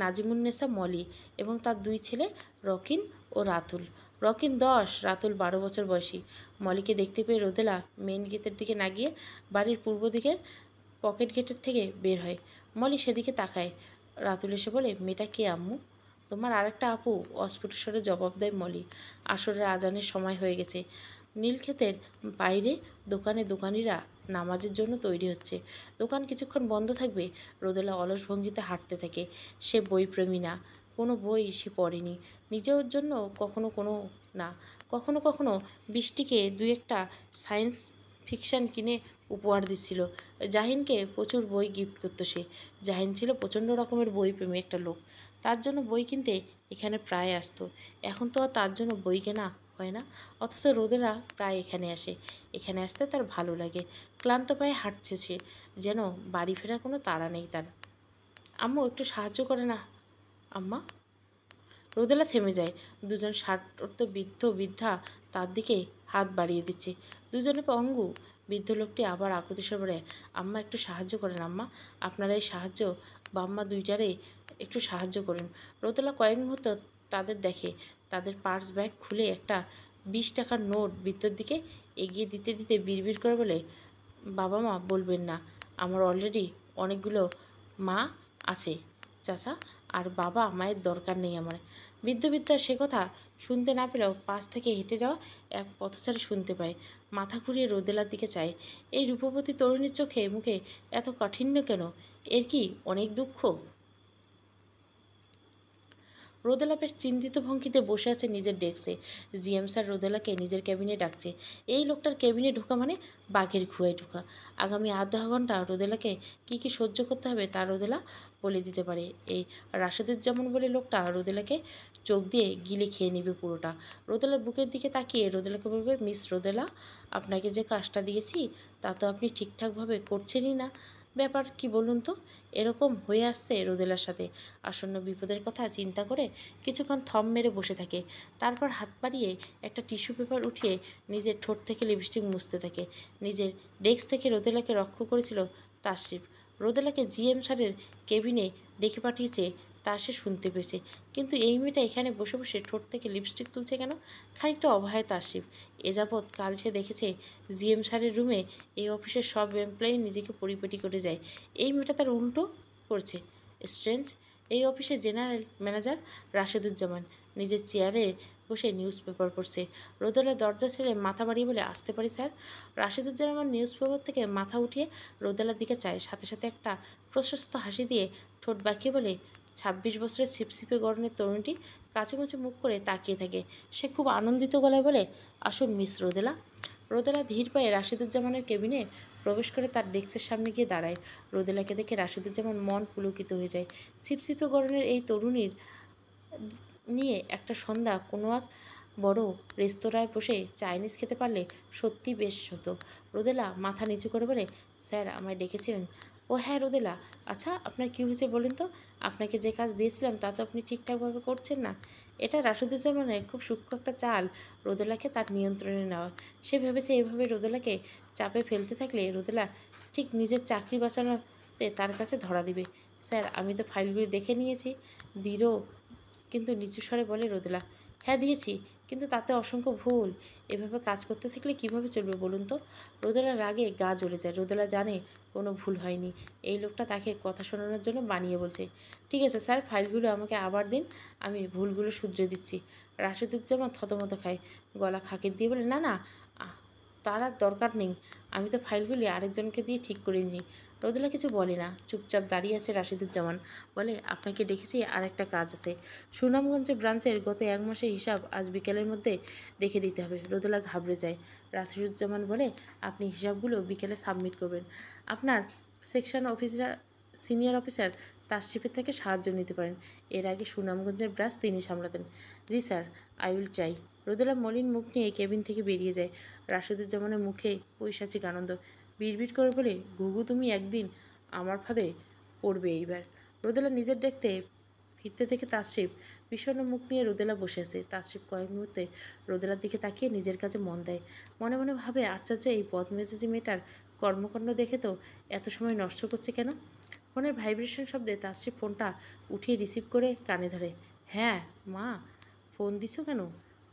নাজিমুন্নেসা মলি এবং তার দুই ছেলে রকিন ও রাতুল রকিন দশ রাতুল বারো বছর বয়সী মলিকে দেখতে পেয়ে রোদেলা মেন গেটের দিকে না গিয়ে বাড়ির পূর্ব দিকের পকেট গেটের থেকে বের হয় মলি সেদিকে তাকায় রাতুল এসে বলে মেয়েটা কে আম্মু তোমার আরেকটা আপু অস্ফুটস্বরে জবাব দেয় মলি আসরের আজানের সময় হয়ে গেছে নীলক্ষেতের বাইরে দোকানে দোকানিরা নামাজের জন্য তৈরি হচ্ছে দোকান কিছুক্ষণ বন্ধ থাকবে রোদেলা অলস ভঙ্গিতে হাঁটতে থাকে সে বইপ্রেমী না কোনো বই সে পড়েনি নিজের জন্য কখনো কোনো না কখনো কখনো বৃষ্টিকে দু একটা সায়েন্স ফিকশান কিনে উপহার দিচ্ছিল জাহিনকে প্রচুর বই গিফট করতো সে জাহিন ছিল প্রচণ্ড রকমের বই প্রেমী একটা লোক তার জন্য বই কিনতে এখানে প্রায় আসতো এখন তো আর তার জন্য বই কেনা হয় না অথচ রোদেরা প্রায় এখানে আসে এখানে আসতে তার ভালো লাগে ক্লান্ত পায়ে হাঁটছে সে যেন বাড়ি ফেরার কোনো তাড়া নেই তার আম্মু একটু সাহায্য করে না আম্মা রোদেলা থেমে যায় দুজন ষাট বৃদ্ধ বৃদ্ধা তার দিকে হাত বাড়িয়ে দিচ্ছে দুজনে পঙ্গু বৃদ্ধ লোকটি আবার আকুতি সবরে আম্মা একটু সাহায্য করেন আম্মা আপনারা এই সাহায্য বাম্মা দুইটারে একটু সাহায্য করেন রোদেলা কয়েক মুহূর্ত তাদের দেখে তাদের পার্স ব্যাগ খুলে একটা বিশ টাকার নোট বৃত্তর দিকে এগিয়ে দিতে দিতে বিড়বিড় করে বলে বাবা মা বলবেন না আমার অলরেডি অনেকগুলো মা আছে চাচা আর বাবা মায়ের দরকার নেই আমার বৃদ্ধ বৃদ্ধা সে কথা শুনতে না পেলেও পাশ থেকে হেঁটে যাওয়া এক পথচারী শুনতে পায় মাথা ঘুরিয়ে রোদেলার দিকে চায় এই রূপবতী তরুণীর চোখে মুখে এত কাঠিন্য কেন এর কি অনেক দুঃখ রোদেলা বেশ চিন্তিত ভঙ্গিতে বসে আছে নিজের ডেস্কে জিএম স্যার রোদেলাকে নিজের ক্যাবিনে ডাকছে এই লোকটার ক্যাবিনে ঢোকা মানে বাঘের খুয়ায় ঢোকা আগামী আধা ঘন্টা রোদেলাকে কি কি সহ্য করতে হবে তা রোদেলা বলে দিতে পারে এই রাশেদুজ্জামান বলে লোকটা রোদেলাকে চোখ দিয়ে গিলে খেয়ে নেবে পুরোটা রোদেলার বুকের দিকে তাকিয়ে রোদেলাকে বলবে মিস রোদেলা আপনাকে যে কাজটা দিয়েছি তা তো আপনি ঠিকঠাকভাবে করছেনই না ব্যাপার কি বলুন তো এরকম হয়ে আসছে রোদেলার সাথে আসন্ন বিপদের কথা চিন্তা করে কিছুক্ষণ থম মেরে বসে থাকে তারপর হাত পাড়িয়ে একটা টিস্যু পেপার উঠিয়ে নিজের ঠোঁট থেকে লিপস্টিক মুছতে থাকে নিজের ডেস্ক থেকে রোদেলাকে রক্ষ করেছিল তাশরিফ রোদেলাকে জিএম স্যারের কেবিনে ডেকে পাঠিয়েছে তা সে শুনতে পেয়েছে কিন্তু এই মেয়েটা এখানে বসে বসে ঠোঁট থেকে লিপস্টিক তুলছে কেন খানিকটা অভয় তাসিফ এ যাবৎ কাল সে দেখেছে জিএম স্যারের রুমে এই অফিসের সব এমপ্লয়ি নিজেকে পরিপেটি করে যায় এই মেয়েটা তার উল্টো করছে স্ট্রেঞ্জ এই অফিসে জেনারেল ম্যানেজার রাশেদুজ্জামান নিজের চেয়ারে বসে নিউজ পেপার পড়ছে রোদেলার দরজা ছেড়ে মাথা বাড়িয়ে বলে আসতে পারি স্যার রাশেদুজ্জামান নিউজ পেপার থেকে মাথা উঠিয়ে রোদেলার দিকে চায় সাথে সাথে একটা প্রশস্ত হাসি দিয়ে ঠোঁট বাঁকিয়ে বলে ছাব্বিশ বছরের ছিপছিপে তরুণীটি কাছে কাচুমাচু মুখ করে তাকিয়ে থাকে সে খুব আনন্দিত গলায় বলে আসুন মিস রোদেলা রোদেলা ধীর পায়ে রাশিদুজ্জামানের কেবিনে প্রবেশ করে তার ডেস্কের সামনে গিয়ে দাঁড়ায় রোদেলাকে দেখে রাশিদুজ্জামান মন পুলকিত হয়ে যায় ছিপছিপে গরনের এই তরুণীর নিয়ে একটা সন্ধ্যা কোনো এক বড় রেস্তোরাঁয় বসে চাইনিজ খেতে পারলে সত্যি বেশ হতো রোদেলা মাথা নিচু করে বলে স্যার আমায় ডেকেছিলেন ও হ্যাঁ রোদেলা আচ্ছা আপনার কি হয়েছে বলেন তো আপনাকে যে কাজ দিয়েছিলাম তা তো আপনি ঠিকঠাকভাবে করছেন না এটা রাশুদুজ্জামানের খুব সূক্ষ্ম একটা চাল রোদেলাকে তার নিয়ন্ত্রণে নেওয়া সে ভেবেছে এভাবে রোদেলাকে চাপে ফেলতে থাকলে রোদেলা ঠিক নিজের চাকরি বাঁচানোতে তার কাছে ধরা দিবে স্যার আমি তো ফাইলগুলি দেখে নিয়েছি দৃঢ় কিন্তু নিচু স্বরে বলে রোদেলা হ্যাঁ দিয়েছি কিন্তু তাতে অসংখ্য ভুল এভাবে কাজ করতে থাকলে কিভাবে চলবে বলুন তো রোদেলার রাগে গা জ্বলে যায় রোদেলা জানে কোনো ভুল হয়নি এই লোকটা তাকে কথা শোনানোর জন্য বানিয়ে বলছে ঠিক আছে স্যার ফাইলগুলো আমাকে আবার দিন আমি ভুলগুলো শুধরে দিচ্ছি রাশেদুজ্জামান থতমত খায় গলা খাকের দিয়ে বলে না না তার আর দরকার নেই আমি তো ফাইলগুলি আরেকজনকে দিয়ে ঠিক করে নিই রোদুলা কিছু বলে না চুপচাপ দাঁড়িয়ে আছে রাশিদুজ্জামান বলে আপনাকে ডেকেছি আর একটা কাজ আছে সুনামগঞ্জ ব্রাঞ্চের গত এক মাসের হিসাব আজ বিকেলের মধ্যে দেখে দিতে হবে রোদুলা ঘাবড়ে যায় রাশিদুজ্জামান বলে আপনি হিসাবগুলো বিকেলে সাবমিট করবেন আপনার সেকশন অফিসার সিনিয়র অফিসার তাসশিপের থেকে সাহায্য নিতে পারেন এর আগে সুনামগঞ্জের ব্রাঞ্চ তিনি সামলাতেন জি sir I will try Rodela মলিন মুখ নিয়ে কেবিন থেকে বেরিয়ে যায় রাশেদের জামানের মুখে পৈশাচিক আনন্দ বিড়বিট করে বলে ঘুঘু তুমি একদিন আমার ফাঁদে পড়বে এইবার রোদেলা নিজের দেখতে ফিরতে থেকে তাসরিফ বিষণ্ন মুখ নিয়ে রোদেলা বসে আছে তাসরিফ কয়েক মুহূর্তে রোদেলার দিকে তাকিয়ে নিজের কাছে মন দেয় মনে মনে ভাবে আশ্চর্য এই বদমেজাজি মেয়েটার কর্মকাণ্ড দেখে তো এত সময় নষ্ট করছে কেন ফোনের ভাইব্রেশন শব্দে তাসরিফ ফোনটা উঠিয়ে রিসিভ করে কানে ধরে হ্যাঁ মা ফোন দিছো কেন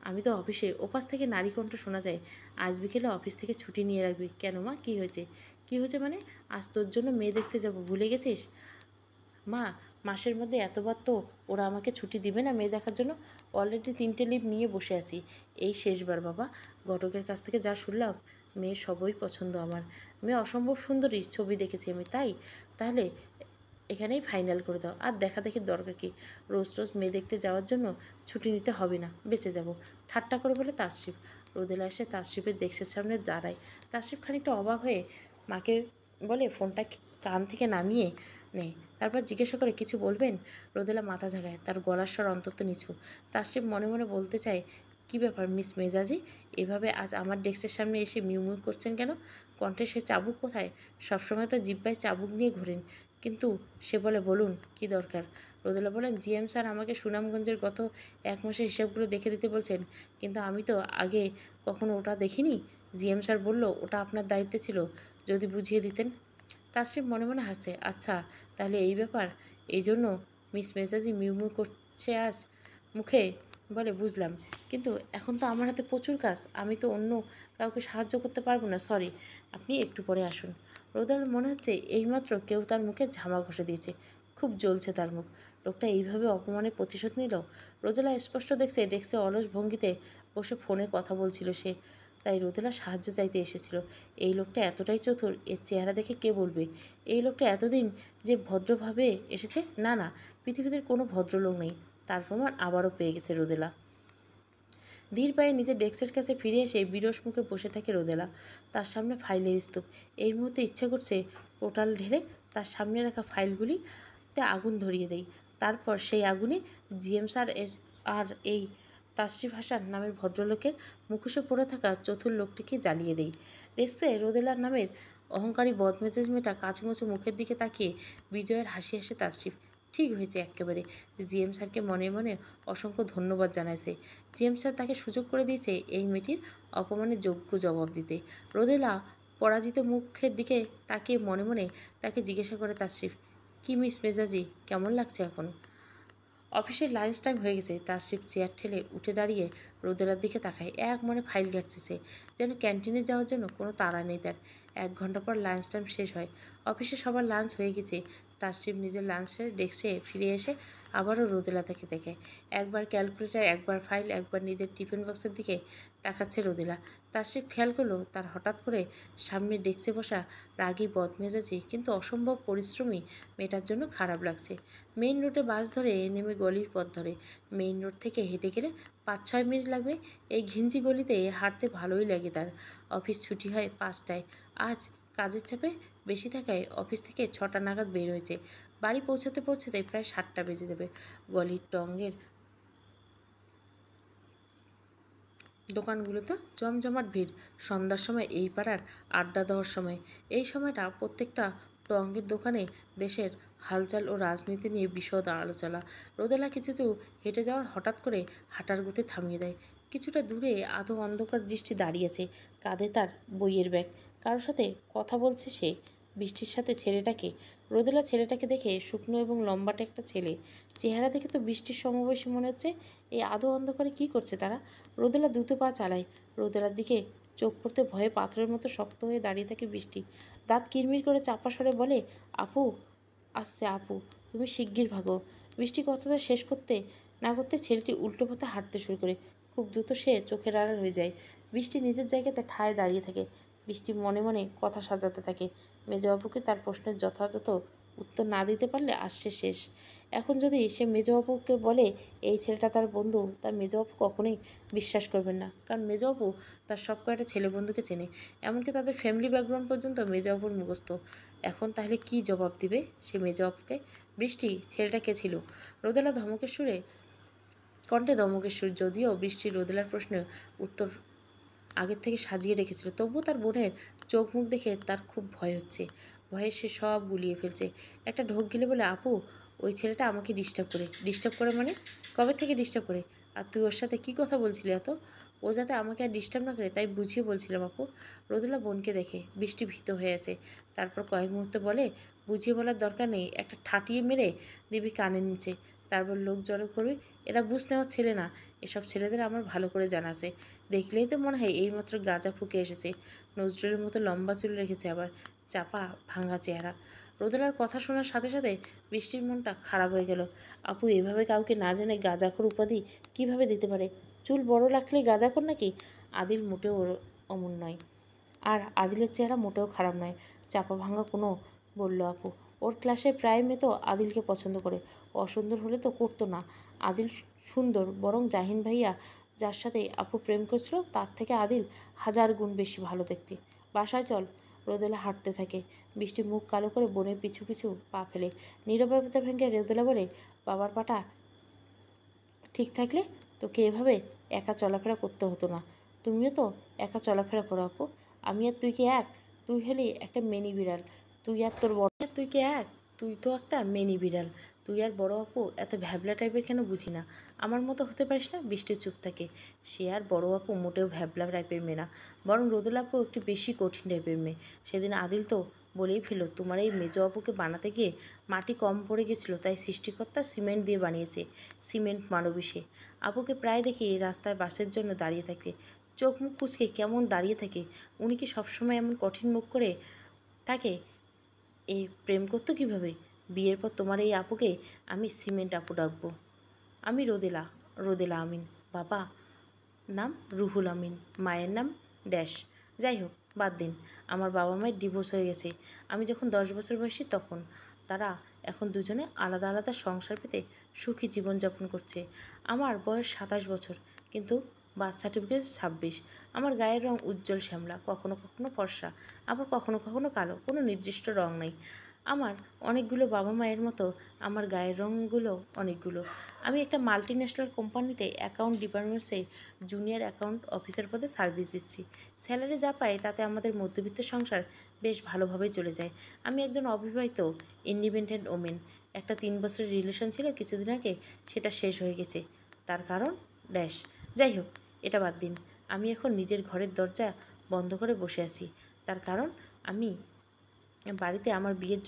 আমি তো অফিসে ওপাশ থেকে নারী কণ্ঠ শোনা যায় আজ বিকেলে অফিস থেকে ছুটি নিয়ে রাখবি কেন মা কী হয়েছে কী হয়েছে মানে আজ তোর জন্য মেয়ে দেখতে যাব ভুলে গেছিস মা মাসের মধ্যে এতবার তো ওরা আমাকে ছুটি দিবে না মেয়ে দেখার জন্য অলরেডি তিনটে লিভ নিয়ে বসে আছি এই শেষবার বাবা ঘটকের কাছ থেকে যা শুনলাম মেয়ে সবই পছন্দ আমার মেয়ে অসম্ভব সুন্দরী ছবি দেখেছি আমি তাই তাহলে এখানেই ফাইনাল করে দাও আর দেখা দেখি দরকার কি রোজ রোজ মেয়ে দেখতে যাওয়ার জন্য ছুটি নিতে হবে না বেঁচে যাব ঠাট্টা করে বলে তাসরিফ রোদেলা এসে তাসরিফের দেখছে সামনে দাঁড়ায় তাসরিফ খানিকটা অবাক হয়ে মাকে বলে ফোনটা কান থেকে নামিয়ে নেই তারপর জিজ্ঞাসা করে কিছু বলবেন রোদেলা মাথা ঝাঁকায় তার গলার স্বর অন্তত নিচু তাসরিফ মনে মনে বলতে চায় কি ব্যাপার মিস মেজাজি এভাবে আজ আমার ডেস্কের সামনে এসে মিউমিউ করছেন কেন কণ্ঠে সে চাবুক কোথায় সবসময় তো জিব্বায় চাবুক নিয়ে ঘোরেন কিন্তু সে বলে বলুন কি দরকার রোদেলা বলেন জিএম স্যার আমাকে সুনামগঞ্জের গত এক মাসের হিসাবগুলো দেখে দিতে বলছেন কিন্তু আমি তো আগে কখনো ওটা দেখিনি জিএম স্যার বলল ওটা আপনার দায়িত্বে ছিল যদি বুঝিয়ে দিতেন তার সে মনে মনে হাসছে আচ্ছা তাহলে এই ব্যাপার এই জন্য মিস মেজাজি মিউমিউ করছে আজ মুখে বলে বুঝলাম কিন্তু এখন তো আমার হাতে প্রচুর কাজ আমি তো অন্য কাউকে সাহায্য করতে পারবো না সরি আপনি একটু পরে আসুন রোদার মনে হচ্ছে এইমাত্র কেউ তার মুখে ঝামা ঘষে দিয়েছে খুব জ্বলছে তার মুখ লোকটা এইভাবে অপমানে প্রতিশোধ নিল রোদেলা স্পষ্ট দেখছে ডেস্কে অলস ভঙ্গিতে বসে ফোনে কথা বলছিল সে তাই রোদেলা সাহায্য চাইতে এসেছিল এই লোকটা এতটাই চতুর এর চেহারা দেখে কে বলবে এই লোকটা এতদিন যে ভদ্রভাবে এসেছে না না পৃথিবীতে কোনো ভদ্রলোক নেই তার প্রমাণ আবারও পেয়ে গেছে রোদেলা ধীর পায়ে নিজের ডেস্কের কাছে ফিরে এসে বিরস মুখে বসে থাকে রোদেলা তার সামনে ফাইলের স্তূপ এই মুহূর্তে ইচ্ছে করছে পোর্টাল ঢেলে তার সামনে রাখা ফাইলগুলিতে আগুন ধরিয়ে দেয় তারপর সেই আগুনে জিএম স্যার এর আর এই তাশ্রী ভাষার নামের ভদ্রলোকের মুখোশে পড়ে থাকা চতুর লোকটিকে জ্বালিয়ে দেয় ডেস্কে রোদেলার নামের অহংকারী বদমেজাজ মেয়েটা কাচুমচু মুখের দিকে তাকিয়ে বিজয়ের হাসি হাসে তাশ্রীফ ঠিক হয়েছে একেবারে জিএম স্যারকে মনে মনে অসংখ্য ধন্যবাদ জানাইছে জিএম স্যার তাকে সুযোগ করে দিয়েছে এই মেয়েটির অপমানের যোগ্য জবাব দিতে রোদেলা পরাজিত মুখের দিকে তাকে মনে মনে তাকে জিজ্ঞাসা করে তাশরিফ কি মিস মেজাজি কেমন লাগছে এখন অফিসের লাঞ্চ টাইম হয়ে গেছে তাশরিফ চেয়ার ঠেলে উঠে দাঁড়িয়ে রোদেলার দিকে তাকায় এক মনে ফাইল ঘাটছে সে যেন ক্যান্টিনে যাওয়ার জন্য কোনো তাড়া নেই তার এক ঘন্টা পর লাঞ্চ টাইম শেষ হয় অফিসে সবার লাঞ্চ হয়ে গেছে তাসিফ নিজের লাঞ্চের ডেস্কে ফিরে এসে আবারও রোদেলা তাকে দেখে একবার ক্যালকুলেটার একবার ফাইল একবার নিজের টিফিন বক্সের দিকে তাকাচ্ছে রোদেলা তাসিফ খেয়াল করলো তার হঠাৎ করে সামনে ডেস্কে বসা রাগি বদমেজাজি কিন্তু অসম্ভব পরিশ্রমী মেয়েটার জন্য খারাপ লাগছে মেইন রোডে বাস ধরে নেমে গলির পথ ধরে মেইন রোড থেকে হেঁটে গেলে পাঁচ ছয় মিনিট লাগবে এই ঘিঞ্জি গলিতে হাঁটতে ভালোই লাগে তার অফিস ছুটি হয় পাঁচটায় আজ কাজের চাপে বেশি থাকায় অফিস থেকে ছটা নাগাদ বের হয়েছে বাড়ি পৌঁছাতে পৌঁছাতে প্রায় সাতটা বেজে যাবে গলির টঙ্গের দোকানগুলোতে জমজমাট ভিড় সন্ধ্যার সময় এই পাড়ার আড্ডা দেওয়ার সময় এই সময়টা প্রত্যেকটা টঙ্গের দোকানে দেশের হালচাল ও রাজনীতি নিয়ে বিশদ আলোচনা রোদেলা কিছুতেও হেঁটে যাওয়ার হঠাৎ করে হাঁটার গতি থামিয়ে দেয় কিছুটা দূরে আধো অন্ধকার দৃষ্টি দাঁড়িয়েছে কাঁধে তার বইয়ের ব্যাগ কারোর সাথে কথা বলছে সে বৃষ্টির সাথে ছেলেটাকে রোদেলা ছেলেটাকে দেখে শুকনো এবং লম্বাটে একটা ছেলে চেহারা দেখে তো বৃষ্টির সমবয়সী মনে হচ্ছে এই আধো অন্ধকারে কি করছে তারা রোদেলা দ্রুত পা চালায় রোদেলার দিকে চোখ পড়তে ভয়ে পাথরের মতো শক্ত হয়ে দাঁড়িয়ে থাকে বৃষ্টি দাঁত কিরমির করে চাপা সরে বলে আপু আসছে আপু তুমি শিগগির ভাগো বৃষ্টি কথাটা শেষ করতে না করতে ছেলেটি উল্টো পথে হাঁটতে শুরু করে খুব দ্রুত সে চোখের আড়াল হয়ে যায় বৃষ্টি নিজের জায়গাতে ঠায় দাঁড়িয়ে থাকে বৃষ্টি মনে মনে কথা সাজাতে থাকে মেজবাবুকে তার প্রশ্নের যথাযথ উত্তর না দিতে পারলে আসছে শেষ এখন যদি সে মেজবাবুকে বলে এই ছেলেটা তার বন্ধু তার মেজবাবু কখনোই বিশ্বাস করবেন না কারণ মেজবাবু তার সব কয়েকটা ছেলে বন্ধুকে চেনে এমনকি তাদের ফ্যামিলি ব্যাকগ্রাউন্ড পর্যন্ত মেজবাবুর মুখস্থ এখন তাহলে কি জবাব দিবে সে মেজবাবুকে বৃষ্টি ছেলেটা কে ছিল রোদেলা ধমকের সুরে কণ্ঠে ধমকের সুর যদিও বৃষ্টি রোদেলার প্রশ্নে উত্তর আগের থেকে সাজিয়ে রেখেছিল তবুও তার বোনের চোখ মুখ দেখে তার খুব ভয় হচ্ছে ভয়ে সে সব গুলিয়ে ফেলছে একটা ঢোক গেলে বলে আপু ওই ছেলেটা আমাকে ডিস্টার্ব করে ডিস্টার্ব করে মানে কবে থেকে ডিস্টার্ব করে আর তুই ওর সাথে কি কথা বলছিলি এত ও যাতে আমাকে আর ডিস্টার্ব না করে তাই বুঝিয়ে বলছিলাম আপু রোদুলা বোনকে দেখে বৃষ্টি ভীত হয়ে আছে তারপর কয়েক মুহূর্তে বলে বুঝিয়ে বলার দরকার নেই একটা ঠাটিয়ে মেরে দিবি কানে নিচে তারপর লোক জড়ো করবে এরা বুঝ নেওয়ার ছেলে না এসব ছেলেদের আমার ভালো করে জানা আছে দেখলেই তো মনে হয় এইমাত্র গাঁজা ফুকে এসেছে নজরুলের মতো লম্বা চুল রেখেছে আবার চাপা ভাঙা চেহারা রোদেলার কথা শোনার সাথে সাথে বৃষ্টির মনটা খারাপ হয়ে গেল আপু এভাবে কাউকে না জেনে গাঁজাখর উপাধি কিভাবে দিতে পারে চুল বড় রাখলে গাঁজাখর নাকি আদিল মোটেও অমন নয় আর আদিলের চেহারা মোটেও খারাপ নয় চাপা ভাঙা কোনো বলল আপু ওর ক্লাসে প্রায় মে তো আদিলকে পছন্দ করে অসুন্দর হলে তো করতো না আদিল সুন্দর বরং জাহিন ভাইয়া যার সাথে আপু প্রেম করছিল তার থেকে আদিল হাজার গুণ বেশি ভালো দেখতে বাসায় চল রোদেলা হাঁটতে থাকে বৃষ্টি মুখ কালো করে বনের পিছু পিছু পা ফেলে নিরবতা ভেঙে রোদেলা বলে বাবার পাটা ঠিক থাকলে তোকে এভাবে একা চলাফেরা করতে হতো না তুমিও তো একা চলাফেরা করো আপু আমি আর তুই কি এক তুই হলি একটা মেনি বিড়াল তুই আর তোর বড় তুই কি এক তুই তো একটা মেনি বিড়াল তুই আর বড় আপু এত ভ্যাবলা টাইপের কেন বুঝি না আমার মতো হতে পারিস না বৃষ্টির চুপ থাকে সে আর বড় আপু মোটেও ভ্যাবলা টাইপের মেয়ে না বরং রোদুল আপু একটু বেশি কঠিন টাইপের মেয়ে সেদিন আদিল তো বলেই ফেল তোমার এই মেজ আপুকে বানাতে গিয়ে মাটি কম পড়ে গেছিলো তাই সৃষ্টিকর্তা সিমেন্ট দিয়ে বানিয়েছে সিমেন্ট মানবী আপুকে প্রায় দেখি রাস্তায় বাসের জন্য দাঁড়িয়ে থাকে চোখ মুখ কুচকে কেমন দাঁড়িয়ে থাকে উনি কি সবসময় এমন কঠিন মুখ করে তাকে এ প্রেম করতো কিভাবে বিয়ের পর তোমার এই আপুকে আমি সিমেন্ট আপু ডাকবো আমি রোদেলা রোদেলা আমিন বাবা নাম রুহুল আমিন মায়ের নাম ড্যাশ যাই হোক বাদ দিন আমার বাবা মায়ের ডিভোর্স হয়ে গেছে আমি যখন দশ বছর বয়সী তখন তারা এখন দুজনে আলাদা আলাদা সংসার পেতে সুখী জীবনযাপন করছে আমার বয়স সাতাশ বছর কিন্তু বার্থ সার্টিফিকেট ছাব্বিশ আমার গায়ের রং উজ্জ্বল শ্যামলা কখনো কখনো ফর্সা আবার কখনো কখনো কালো কোনো নির্দিষ্ট রং নেই আমার অনেকগুলো বাবা মায়ের মতো আমার গায়ের রঙগুলো অনেকগুলো আমি একটা মাল্টি ন্যাশনাল কোম্পানিতে অ্যাকাউন্ট ডিপার্টমেন্টসে জুনিয়র অ্যাকাউন্ট অফিসার পদে সার্ভিস দিচ্ছি স্যালারি যা পাই তাতে আমাদের মধ্যবিত্ত সংসার বেশ ভালোভাবেই চলে যায় আমি একজন অবিবাহিত ইন্ডিপেন্ডেন্ট ওমেন একটা তিন বছরের রিলেশন ছিল কিছুদিন আগে সেটা শেষ হয়ে গেছে তার কারণ ড্যাশ যাই হোক এটা বাদ দিন আমি এখন নিজের ঘরের দরজা বন্ধ করে বসে আছি তার কারণ আমি বাড়িতে আমার বিয়ের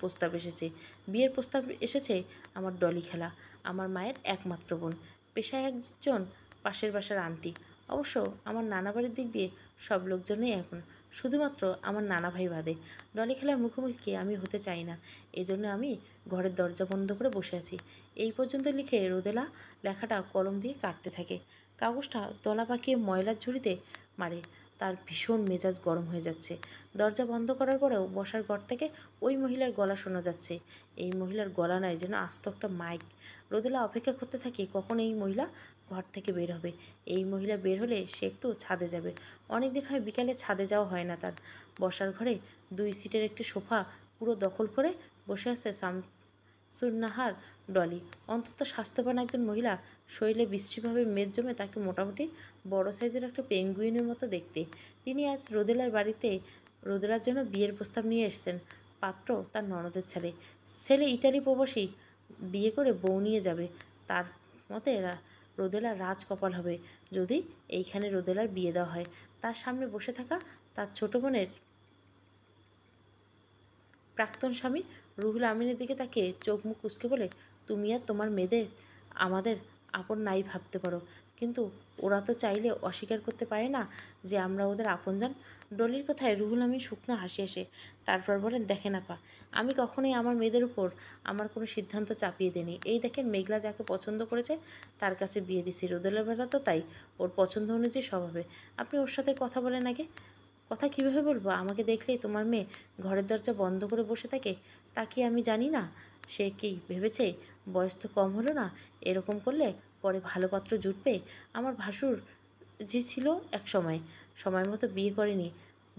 প্রস্তাব এসেছে বিয়ের প্রস্তাব এসেছে আমার ডলি খেলা আমার মায়ের একমাত্র বোন পেশায় একজন পাশের বাসার আন্টি অবশ্য আমার নানা বাড়ির দিক দিয়ে সব লোকজনই এখন শুধুমাত্র আমার নানা ভাই বাদে ডলি খেলার মুখোমুখি আমি হতে চাই না এজন্য আমি ঘরের দরজা বন্ধ করে বসে আছি এই পর্যন্ত লিখে রোদেলা লেখাটা কলম দিয়ে কাটতে থাকে কাগজটা দলা পাকিয়ে ময়লার ঝুড়িতে মারে তার ভীষণ মেজাজ গরম হয়ে যাচ্ছে দরজা বন্ধ করার পরেও বসার ঘর থেকে ওই মহিলার গলা শোনা যাচ্ছে এই মহিলার গলা নয় যেন আস্ত একটা মাইক রোদেলা অপেক্ষা করতে থাকে কখন এই মহিলা ঘর থেকে বের হবে এই মহিলা বের হলে সে একটু ছাদে যাবে অনেক দিন হয় বিকালে ছাদে যাওয়া হয় না তার বসার ঘরে দুই সিটের একটি সোফা পুরো দখল করে বসে আছে সাম সুন্নাহার ডলি অন্তত স্বাস্থ্যবান একজন মহিলা শরীরে বিশ্রীভাবে মেদ জমে তাকে মোটামুটি বড় সাইজের একটা পেঙ্গুইনের মতো দেখতে তিনি আজ রোদেলার বাড়িতে রোদেলার জন্য বিয়ের প্রস্তাব নিয়ে এসেছেন পাত্র তার ননদের ছেলে ছেলে ইটালি প্রবাসী বিয়ে করে বউ নিয়ে যাবে তার মতে এরা রোদেলার রাজ কপাল হবে যদি এইখানে রোদেলার বিয়ে দেওয়া হয় তার সামনে বসে থাকা তার ছোট বোনের প্রাক্তন স্বামী রুহুল আমিনের দিকে তাকে চোখ মুখ কুচকে বলে তুমি আর তোমার মেয়েদের আমাদের আপন নাই ভাবতে পারো কিন্তু ওরা তো চাইলে অস্বীকার করতে পারে না যে আমরা ওদের আপনজন ডলির কথায় রুহুল আমিন শুকনো হাসি আসে তারপর বলেন দেখেন আপা আমি কখনোই আমার মেয়েদের উপর আমার কোনো সিদ্ধান্ত চাপিয়ে দিইনি এই দেখেন মেঘলা যাকে পছন্দ করেছে তার কাছে বিয়ে দিছি রোদেলের বেলা তো তাই ওর পছন্দ অনুযায়ী স্বভাবে আপনি ওর সাথে কথা বলেন আগে কথা কিভাবে বলবো আমাকে দেখলেই তোমার মেয়ে ঘরের দরজা বন্ধ করে বসে থাকে তা কি আমি জানি না সে কি ভেবেছে বয়স তো কম হলো না এরকম করলে পরে ভালো পাত্র জুটবে আমার ভাসুর যে ছিল এক সময় সময় মতো বিয়ে করেনি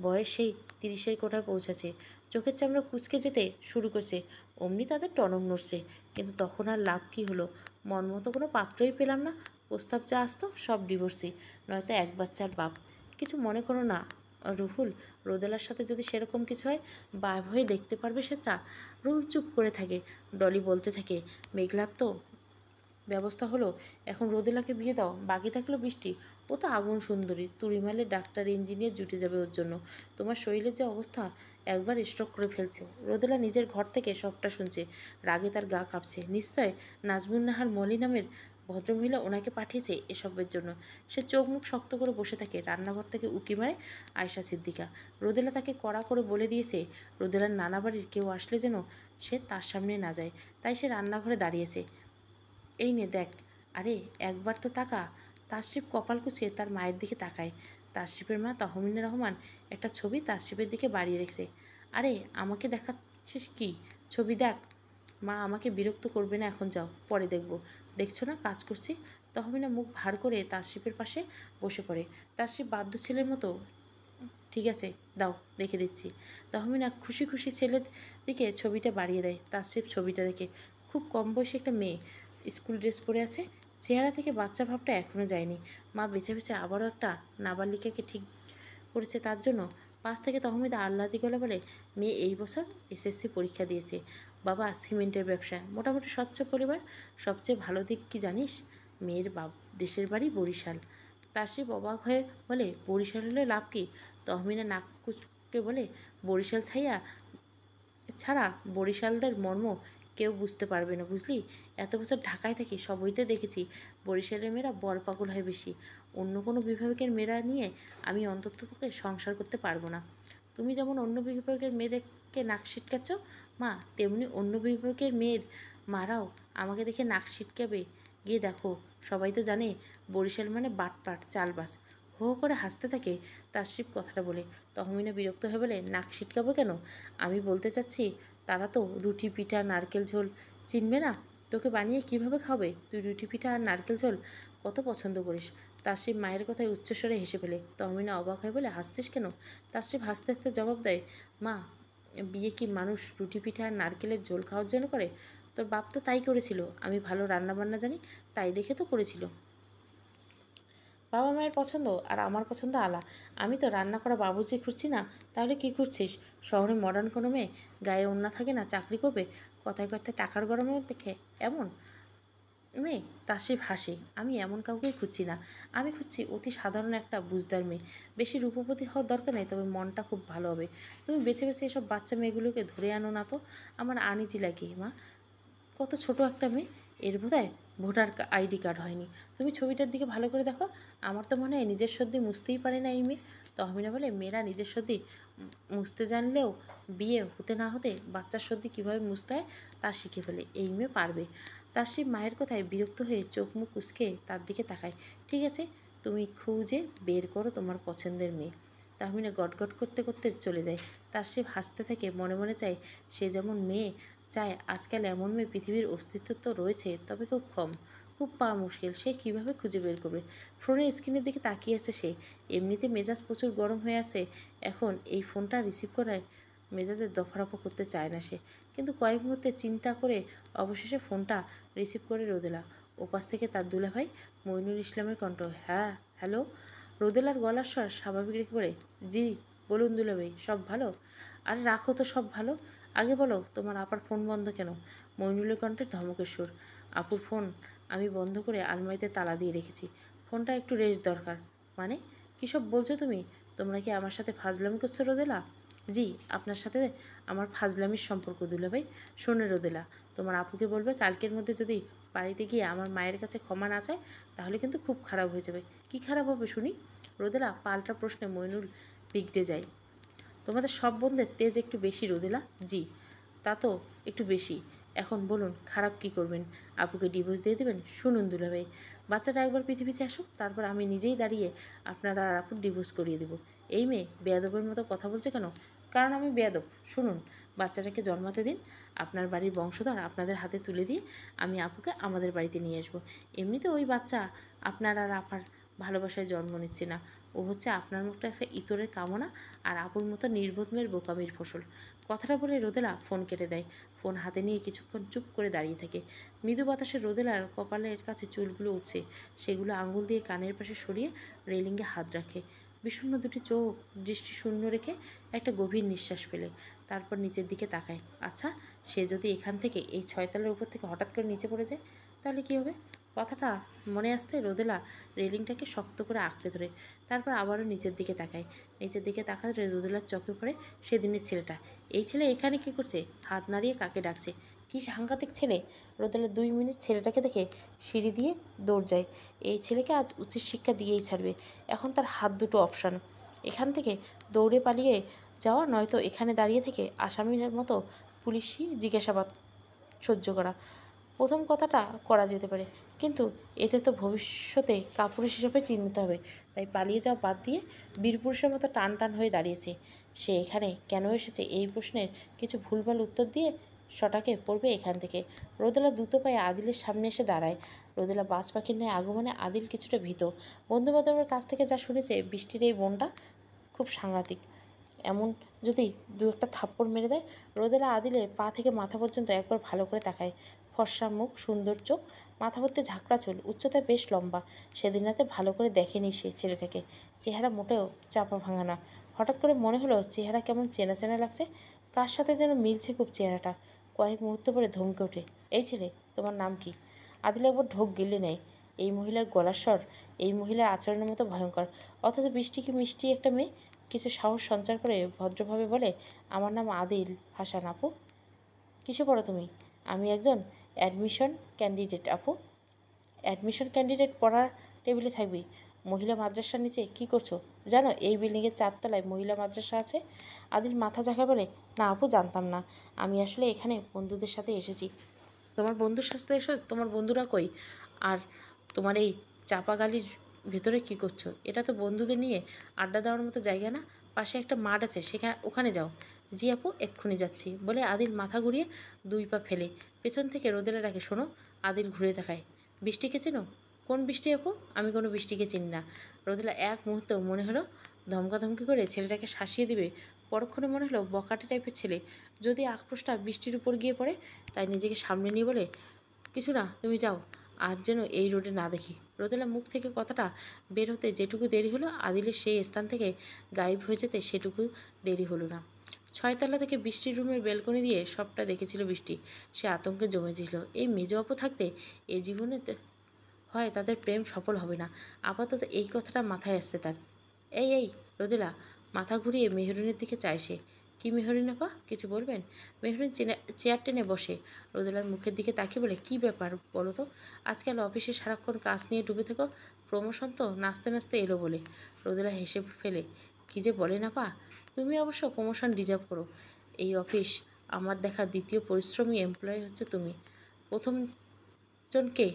বয়স সেই তিরিশের কোঠায় পৌঁছাছে চোখের চামড়া কুচকে যেতে শুরু করছে অমনি তাদের টনক নড়ছে কিন্তু তখন আর লাভ কি হলো মন মতো কোনো পাত্রই পেলাম না প্রস্তাব যা আসতো সব ডিভোর্সে নয়তো এক বাচ্চার বাপ কিছু মনে করো না রুহুল রোদেলার সাথে যদি সেরকম কিছু হয় বা হয়ে দেখতে পারবে সেটা রুহুল চুপ করে থাকে ডলি বলতে থাকে মেঘলার তো ব্যবস্থা হলো এখন রোদেলাকে বিয়ে দাও বাকি থাকলো বৃষ্টি ও তো আগুন সুন্দরী তুরিমালে ডাক্তার ইঞ্জিনিয়ার জুটে যাবে ওর জন্য তোমার শরীরের যে অবস্থা একবার স্ট্রোক করে ফেলছে রোদেলা নিজের ঘর থেকে সবটা শুনছে রাগে তার গা কাঁপছে নিশ্চয় নাজমুন নাহার মলি নামের ভদ্রমহিলা ওনাকে পাঠিয়েছে এসবের জন্য সে চোখ মুখ শক্ত করে বসে থাকে রান্নাঘর থেকে উকি মায় আয়সা সিদ্দিকা রোদেলা তাকে কড়া করে বলে দিয়েছে রোদেলার নানা বাড়ির কেউ আসলে যেন সে তার সামনে না যায় তাই সে রান্নাঘরে দাঁড়িয়েছে এই নে দেখ আরে একবার তো তাকা তাসরিফ কপাল কুচিয়ে তার মায়ের দিকে তাকায় তাসরিফের মা তহমিনের রহমান একটা ছবি তাসরিফের দিকে বাড়িয়ে রেখেছে আরে আমাকে দেখাচ্ছিস কি ছবি দেখ মা আমাকে বিরক্ত করবে না এখন যাও পরে দেখব দেখছো না কাজ করছি তহমিনা মুখ ভার করে তাসিফের পাশে বসে পড়ে তাসিফ বাধ্য ছেলের মতো ঠিক আছে দাও দেখে দিচ্ছি তহমিনা খুশি খুশি ছেলের দিকে ছবিটা বাড়িয়ে দেয় তাসিফ ছবিটা দেখে খুব কম বয়সী একটা মেয়ে স্কুল ড্রেস পরে আছে চেহারা থেকে বাচ্চা ভাবটা এখনও যায়নি মা বেছে বেছে আবারও একটা নাবালিকাকে ঠিক করেছে তার জন্য পাশ থেকে তহমিদা আল্লাহ গলা বলে মেয়ে এই বছর এসএসসি পরীক্ষা দিয়েছে বাবা সিমেন্টের ব্যবসা মোটামুটি স্বচ্ছ পরিবার সবচেয়ে ভালো দিক কি জানিস মেয়ের বাব দেশের বাড়ি বরিশাল সে অবাক হয়ে বলে বরিশাল হলে লাভ কি তহমিনা নাককুচকে বলে বরিশাল ছাইয়া ছাড়া বরিশালদের মর্ম কেউ বুঝতে পারবে না বুঝলি এত বছর ঢাকায় থাকি সবইতে দেখেছি বরিশালের মেয়েরা বরপাগল হয় বেশি অন্য কোনো বিভাগের মেয়েরা নিয়ে আমি অন্তত সংসার করতে পারবো না তুমি যেমন অন্য বিভাগের মেয়েদেরকে নাক ছিটকাচ্ছ মা তেমনি অন্য বিভাগের মেয়ের মারাও আমাকে দেখে নাক ছিটকাবে গিয়ে দেখো সবাই তো জানে বরিশাল মানে বাটপাট চালবাস হো করে হাসতে থাকে তাসরিফ কথাটা বলে তহমিনা বিরক্ত হয়ে বলে নাক ছিটকাবো কেন আমি বলতে চাচ্ছি তারা তো রুটি পিঠা নারকেল ঝোল চিনবে না তোকে বানিয়ে কিভাবে খাবে তুই রুটি পিঠা আর নারকেল ঝোল কত পছন্দ করিস তাসরিফ মায়ের কথায় উচ্চস্বরে হেসে ফেলে তহমিনা অবাক হয়ে বলে হাসছিস কেন তাসরিফ হাসতে হাসতে জবাব দেয় মা বিয়ে কি মানুষ রুটি পিঠা আর নারকেলের ঝোল খাওয়ার জন্য করে তোর বাপ তো তাই করেছিল আমি ভালো রান্নাবান্না জানি তাই দেখে তো করেছিল বাবা মায়ের পছন্দ আর আমার পছন্দ আলা আমি তো রান্না করা যে খুঁজছি না তাহলে কি খুঁজছিস শহরে মডার্ন কোনো মেয়ে গায়ে ওড়না থাকে না চাকরি করবে কথায় কথায় টাকার গরমে দেখে এমন মেয়ে তাসিফ হাসে আমি এমন কাউকে খুঁজছি না আমি খুঁজছি অতি সাধারণ একটা বুঝদার মেয়ে বেশি রূপপতি হওয়ার দরকার নেই তবে মনটা খুব ভালো হবে তুমি বেছে বেছে এসব বাচ্চা মেয়েগুলোকে ধরে আনো না তো আমার আনিজি লাগে মা কত ছোট একটা মেয়ে এর বোধহয় ভোটার আইডি কার্ড হয়নি তুমি ছবিটার দিকে ভালো করে দেখো আমার তো মনে হয় নিজের সর্দি মুছতেই পারে না এই মেয়ে তহমিনা বলে মেয়েরা নিজের সর্দি মুছতে জানলেও বিয়ে হতে না হতে বাচ্চার সর্দি কীভাবে মুছতে হয় তা শিখে ফেলে এই মেয়ে পারবে তার তাসিম মায়ের কথায় বিরক্ত হয়ে চোখ মুখ কুচকে তার দিকে তাকায় ঠিক আছে তুমি খুঁজে বের করো তোমার পছন্দের মেয়ে তাহমিনে গটগট করতে করতে চলে যায় তার সে হাসতে থাকে মনে মনে চায় সে যেমন মেয়ে চায় আজকাল এমন মেয়ে পৃথিবীর অস্তিত্ব তো রয়েছে তবে খুব কম খুব পাওয়া মুশকিল সে কীভাবে খুঁজে বের করবে ফোনের স্ক্রিনের দিকে তাকিয়ে আছে সে এমনিতে মেজাজ প্রচুর গরম হয়ে আছে এখন এই ফোনটা রিসিভ করায় মেজাজের দফারফা করতে চায় না সে কিন্তু কয়েক মুহূর্তে চিন্তা করে অবশেষে ফোনটা রিসিভ করে রোদেলা ওপাশ থেকে তার দুলাভাই মইনুল ইসলামের কণ্ঠ হ্যাঁ হ্যালো রোদেলার গলার স্বর স্বাভাবিক রেখে পড়ে জি বলুন দুলাভাই সব ভালো আর রাখো তো সব ভালো আগে বলো তোমার আপার ফোন বন্ধ কেন মইনুলের কণ্ঠের ধমকেশ্বর আপুর ফোন আমি বন্ধ করে আলমারিতে তালা দিয়ে রেখেছি ফোনটা একটু রেস্ট দরকার মানে কী সব বলছো তুমি তোমরা কি আমার সাথে ফাজলামি করছো রোদেলা জি আপনার সাথে আমার ফাজলামির সম্পর্ক ভাই শোনে রোদেলা তোমার আপুকে বলবে কালকের মধ্যে যদি বাড়িতে গিয়ে আমার মায়ের কাছে ক্ষমা না চায় তাহলে কিন্তু খুব খারাপ হয়ে যাবে কি খারাপ হবে শুনি রোদেলা পাল্টা প্রশ্নে মইনুল বিগড়ে যায় তোমাদের সব বন্ধের তেজ একটু বেশি রোদেলা জি তা তো একটু বেশি এখন বলুন খারাপ কি করবেন আপুকে ডিভোর্স দিয়ে দেবেন শুনুন দুলাভাই বাচ্চাটা একবার পৃথিবীতে আসুক তারপর আমি নিজেই দাঁড়িয়ে আপনারা আর আপুর ডিভোর্স করিয়ে দেব এই মেয়ে বেয়াদবের মতো কথা বলছে কেন কারণ আমি বেয়াদব শুনুন বাচ্চাটাকে জন্মাতে দিন আপনার বাড়ির বংশধর আপনাদের হাতে তুলে দিয়ে আমি আপুকে আমাদের বাড়িতে নিয়ে আসবো এমনিতে ওই বাচ্চা আপনার আর আপার ভালোবাসায় জন্ম নিচ্ছে না ও হচ্ছে আপনার মুখটা একটা ইতরের কামনা আর আপুর মতো নির্বোধমের বোকামির ফসল কথাটা বলে রোদেলা ফোন কেটে দেয় ফোন হাতে নিয়ে কিছুক্ষণ চুপ করে দাঁড়িয়ে থাকে মৃদু বাতাসে রোদেলার কপালের কাছে চুলগুলো উঠছে সেগুলো আঙুল দিয়ে কানের পাশে সরিয়ে রেলিংয়ে হাত রাখে বিষণ্ন দুটি চোখ দৃষ্টি শূন্য রেখে একটা গভীর নিঃশ্বাস ফেলে তারপর নিচের দিকে তাকায় আচ্ছা সে যদি এখান থেকে এই ছয়তলের উপর থেকে হঠাৎ করে নিচে পড়ে যায় তাহলে কি হবে কথাটা মনে আসতে রোদেলা রেলিংটাকে শক্ত করে আঁকড়ে ধরে তারপর আবারও নিচের দিকে তাকায় নিচের দিকে তাকাতে রোদেলার চোখে পড়ে সেদিনের ছেলেটা এই ছেলে এখানে কি করছে হাত নাড়িয়ে কাকে ডাকছে কি সাংঘাতিক ছেলে রোদেলা দুই মিনিট ছেলেটাকে দেখে সিঁড়ি দিয়ে দৌড় যায় এই ছেলেকে আজ উচিত শিক্ষা দিয়েই ছাড়বে এখন তার হাত দুটো অপশান এখান থেকে দৌড়ে পালিয়ে যাওয়া নয়তো এখানে দাঁড়িয়ে থেকে আসামির মতো পুলিশি জিজ্ঞাসাবাদ সহ্য করা প্রথম কথাটা করা যেতে পারে কিন্তু এতে তো ভবিষ্যতে কাপুরুষ হিসেবে চিহ্নিত হবে তাই পালিয়ে যাওয়া বাদ দিয়ে বীরপুরুষের মতো টান টান হয়ে দাঁড়িয়েছে সে এখানে কেন এসেছে এই প্রশ্নের কিছু ভুলভাল উত্তর দিয়ে শটাকে পড়বে এখান থেকে রোদেলা দুটো পায়ে আদিলের সামনে এসে দাঁড়ায় রোদেলা বাস পাখির ন্যায় আগমনে আদিল কিছুটা ভীত বন্ধুবান্ধবের কাছ থেকে যা শুনেছে বৃষ্টির এই বনটা খুব সাংঘাতিক এমন যদি দু একটা থাপ্পড় মেরে দেয় রোদেলা আদিলের পা থেকে মাথা পর্যন্ত একবার ভালো করে তাকায় ফর্সা মুখ সুন্দর চোখ মাথা ভর্তি ঝাঁকড়া চুল উচ্চতা বেশ লম্বা সেদিন রাতে ভালো করে দেখেনি সে ছেলেটাকে চেহারা মোটেও চাপা ভাঙা না হঠাৎ করে মনে হলো চেহারা কেমন চেনা চেনা লাগছে কার সাথে যেন মিলছে খুব চেহারাটা কয়েক মুহূর্ত পরে ধমকে ওঠে এই ছেলে তোমার নাম কি আদিল একবার ঢোক গেলে নেয় এই মহিলার গলার স্বর এই মহিলার আচরণের মতো ভয়ঙ্কর অথচ বৃষ্টি কি মিষ্টি একটা মেয়ে কিছু সাহস সঞ্চার করে ভদ্রভাবে বলে আমার নাম আদিল হাসান আপু কিসে পড়ো তুমি আমি একজন অ্যাডমিশন ক্যান্ডিডেট আপু অ্যাডমিশন ক্যান্ডিডেট পড়ার টেবিলে থাকবি মহিলা মাদ্রাসার নিচে কি করছো জানো এই বিল্ডিংয়ের চারতলায় মহিলা মাদ্রাসা আছে আদিল মাথা ঝাঁকা বলে না আপু জানতাম না আমি আসলে এখানে বন্ধুদের সাথে এসেছি তোমার বন্ধুর সাথে এসো তোমার বন্ধুরা কই আর তোমার এই চাপা গালির ভেতরে কি করছো এটা তো বন্ধুদের নিয়ে আড্ডা দেওয়ার মতো জায়গা না পাশে একটা মাঠ আছে সেখানে ওখানে যাও জি আপু এক্ষুনি যাচ্ছি বলে আদিল মাথা ঘুরিয়ে দুই পা ফেলে পেছন থেকে রোদেলা ডাকে শোনো আদিল ঘুরে দেখায় বৃষ্টি চেনো কোন বৃষ্টি আপু আমি কোনো বৃষ্টিকে চিনি না রোদেলা এক মুহূর্ত মনে হলো ধমকাধমকি করে ছেলেটাকে শাসিয়ে দিবে পরক্ষণে মনে হলো বকাটে টাইপের ছেলে যদি আক্রোশটা বৃষ্টির উপর গিয়ে পড়ে তাই নিজেকে সামনে নিয়ে বলে কিছু না তুমি যাও আর যেন এই রোডে না দেখি রোদেলা মুখ থেকে কথাটা বের হতে যেটুকু দেরি হলো আদিলের সেই স্থান থেকে গায়েব হয়ে যেতে সেটুকু দেরি হলো না ছয়তলা থেকে বৃষ্টির রুমের বেলকনি দিয়ে সবটা দেখেছিল বৃষ্টি সে আতঙ্কে জমেছিল এই মেজ অপ থাকতে এ জীবনে হয় তাদের প্রেম সফল হবে না আপাতত এই কথাটা মাথায় আসছে তার এই এই রোদেলা মাথা ঘুরিয়ে মেহরিনের দিকে চায় সে কি মেহরিন আপা কিছু বলবেন মেহরিন চেয়ার টেনে বসে রোদেলার মুখের দিকে তাকিয়ে বলে কি ব্যাপার বলো তো আজকাল অফিসে সারাক্ষণ কাজ নিয়ে ডুবে থাকো প্রমোশন তো নাচতে নাচতে এলো বলে রোদেলা হেসে ফেলে কি যে বলে না পা তুমি অবশ্য প্রমোশন ডিজার্ভ করো এই অফিস আমার দেখা দ্বিতীয় পরিশ্রমী এমপ্লয় হচ্ছে তুমি প্রথম জনকে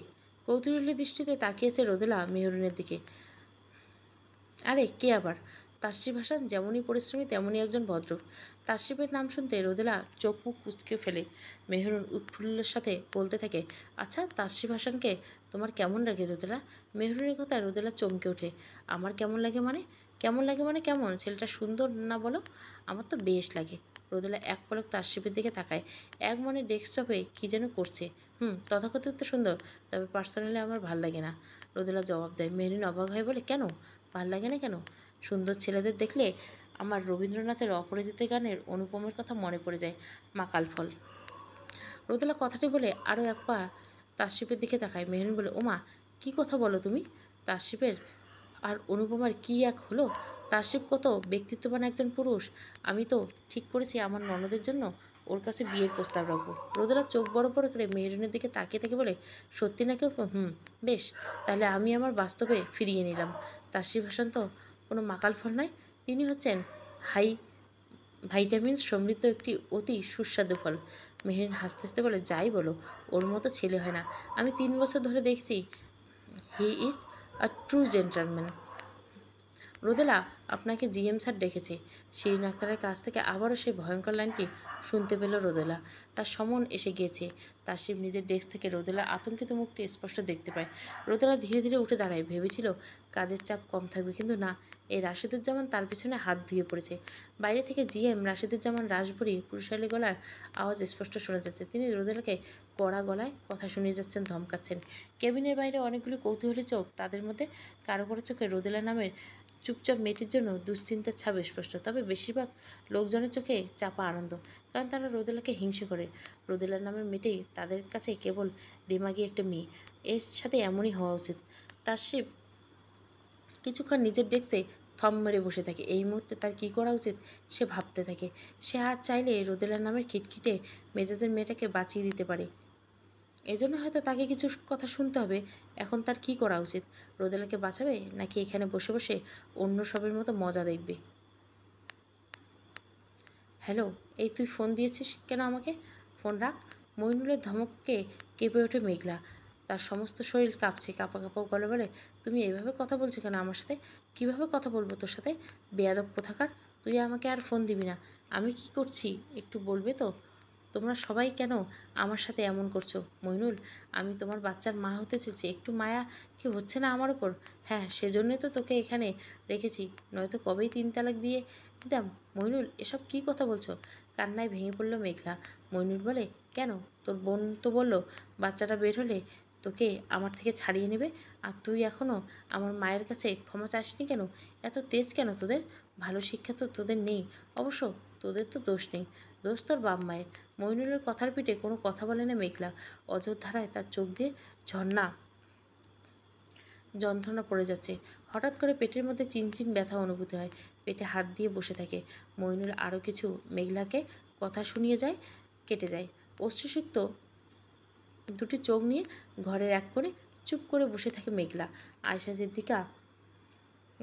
কৌতূহলী দৃষ্টিতে তাকিয়েছে রোদেলা মেহরুনের দিকে আরে কে আবার তাশ্রিফ হাসান যেমনই পরিশ্রমী তেমনই একজন ভদ্র তাশ্রিফের নাম শুনতে রোদেলা চোখ মুখ কুচকে ফেলে মেহরুন উৎফুল্লের সাথে বলতে থাকে আচ্ছা তাশ্রিফ হাসানকে তোমার কেমন লাগে রোদেলা মেহরুনের কথায় রোদেলা চমকে ওঠে আমার কেমন লাগে মানে কেমন লাগে মানে কেমন ছেলেটা সুন্দর না বলো আমার তো বেশ লাগে রোদেলা এক পলক শিবের দিকে তাকায় এক মনে ডেস্কটপে কী যেন করছে হুম তথাকথিত সুন্দর তবে পার্সোনালি আমার ভাল লাগে না রোদেলা জবাব দেয় মেরিন অবাক হয়ে বলে কেন ভাল লাগে না কেন সুন্দর ছেলেদের দেখলে আমার রবীন্দ্রনাথের অপরাজিত গানের অনুপমের কথা মনে পড়ে যায় মাকাল ফল রোদেলা কথাটি বলে আরও এক পা শিবের দিকে তাকায় মেহরিন বলে ওমা কি কথা বলো তুমি শিবের আর অনুপমার কি এক হলো তাশিব কত ব্যক্তিত্ববান একজন পুরুষ আমি তো ঠিক করেছি আমার ননদের জন্য ওর কাছে বিয়ের প্রস্তাব রাখবো রোদেরা চোখ বড় বড় করে মেহরিনের দিকে তাকিয়ে তাকে বলে সত্যি নাকি হুম বেশ তাহলে আমি আমার বাস্তবে ফিরিয়ে নিলাম তাশিব হাসান তো কোনো মাকাল ফল নয় তিনি হচ্ছেন হাই ভাইটামিন সমৃদ্ধ একটি অতি সুস্বাদু ফল মেহরিন হাসতে হাসতে বলে যাই বলো ওর মতো ছেলে হয় না আমি তিন বছর ধরে দেখছি he is a true gentleman Rodela আপনাকে জিএম স্যার ডেকেছে সেই ডাক্তারের কাছ থেকে আবারও সেই ভয়ঙ্কর লাইনটি শুনতে পেল রোদেলা তার সমন এসে গিয়েছে তার শিব নিজের ডেস্ক থেকে রোদেলা আতঙ্কিত মুখটি স্পষ্ট দেখতে পায় রোদেলা ধীরে ধীরে উঠে দাঁড়ায় ভেবেছিল কাজের চাপ কম থাকবে কিন্তু না এই রাশিদুজ্জামান তার পিছনে হাত ধুয়ে পড়েছে বাইরে থেকে জিএম রাশিদুজ্জামান রাজবরী পুরুষালী গলার আওয়াজ স্পষ্ট শোনা যাচ্ছে তিনি রোদেলাকে কড়া গলায় কথা শুনিয়ে যাচ্ছেন ধমকাচ্ছেন কেবিনের বাইরে অনেকগুলি কৌতূহলী চোখ তাদের মধ্যে কারো কারো চোখে রোদেলা নামের চুপচাপ মেয়েটির জন্য দুশ্চিন্তার ছাপ স্পষ্ট তবে বেশিরভাগ লোকজনের চোখে চাপা আনন্দ কারণ তারা রোদেলাকে হিংসে করে রোদেলা নামের মেয়েটি তাদের কাছে কেবল দিমাগি একটা মেয়ে এর সাথে এমনই হওয়া উচিত তার সে কিছুক্ষণ নিজের ডেস্কে থম মেরে বসে থাকে এই মুহূর্তে তার কি করা উচিত সে ভাবতে থাকে সে আর চাইলে রোদেলা নামের খিটখিটে মেজাজের মেয়েটাকে বাঁচিয়ে দিতে পারে এজন্য হয়তো তাকে কিছু কথা শুনতে হবে এখন তার কি করা উচিত রোদেলাকে বাঁচাবে নাকি এখানে বসে বসে অন্য সবের মতো মজা দেখবে হ্যালো এই তুই ফোন দিয়েছিস কেন আমাকে ফোন রাখ মইনুলের ধমককে কেঁপে ওঠে মেঘলা তার সমস্ত শরীর কাঁপছে কাঁপা কাঁপা গলে বলে তুমি এভাবে কথা বলছো কেন আমার সাথে কিভাবে কথা বলবো তোর সাথে বেয়াদব কোথাকার তুই আমাকে আর ফোন দিবি না আমি কি করছি একটু বলবে তো তোমরা সবাই কেন আমার সাথে এমন করছো মইনুল আমি তোমার বাচ্চার মা হতে চেয়েছি একটু মায়া কি হচ্ছে না আমার ওপর হ্যাঁ সেজন্যই তো তোকে এখানে রেখেছি নয়তো কবেই তিন তালাক দিয়ে দিতাম মইনুল এসব কি কথা বলছো কান্নায় ভেঙে পড়ল মেঘলা মইনুল বলে কেন তোর বোন তো বলল বাচ্চাটা বের হলে তোকে আমার থেকে ছাড়িয়ে নেবে আর তুই এখনও আমার মায়ের কাছে ক্ষমা চাসনি কেন এত তেজ কেন তোদের ভালো শিক্ষা তো তোদের নেই অবশ্য তোদের তো দোষ নেই দোস্তর বাপ মায়ের মইনুলের কথার পিঠে কোনো কথা বলে না মেঘলা অযোধ্যারায় তার চোখ দিয়ে ঝর্ণা যন্ত্রণা পড়ে যাচ্ছে হঠাৎ করে পেটের মধ্যে চিনচিন ব্যথা অনুভূতি হয় পেটে হাত দিয়ে বসে থাকে মইনুল আরও কিছু মেঘলাকে কথা শুনিয়ে যায় কেটে যায় অশ্রুসিক্ত দুটি চোখ নিয়ে ঘরের এক করে চুপ করে বসে থাকে মেঘলা আয়সা দিকা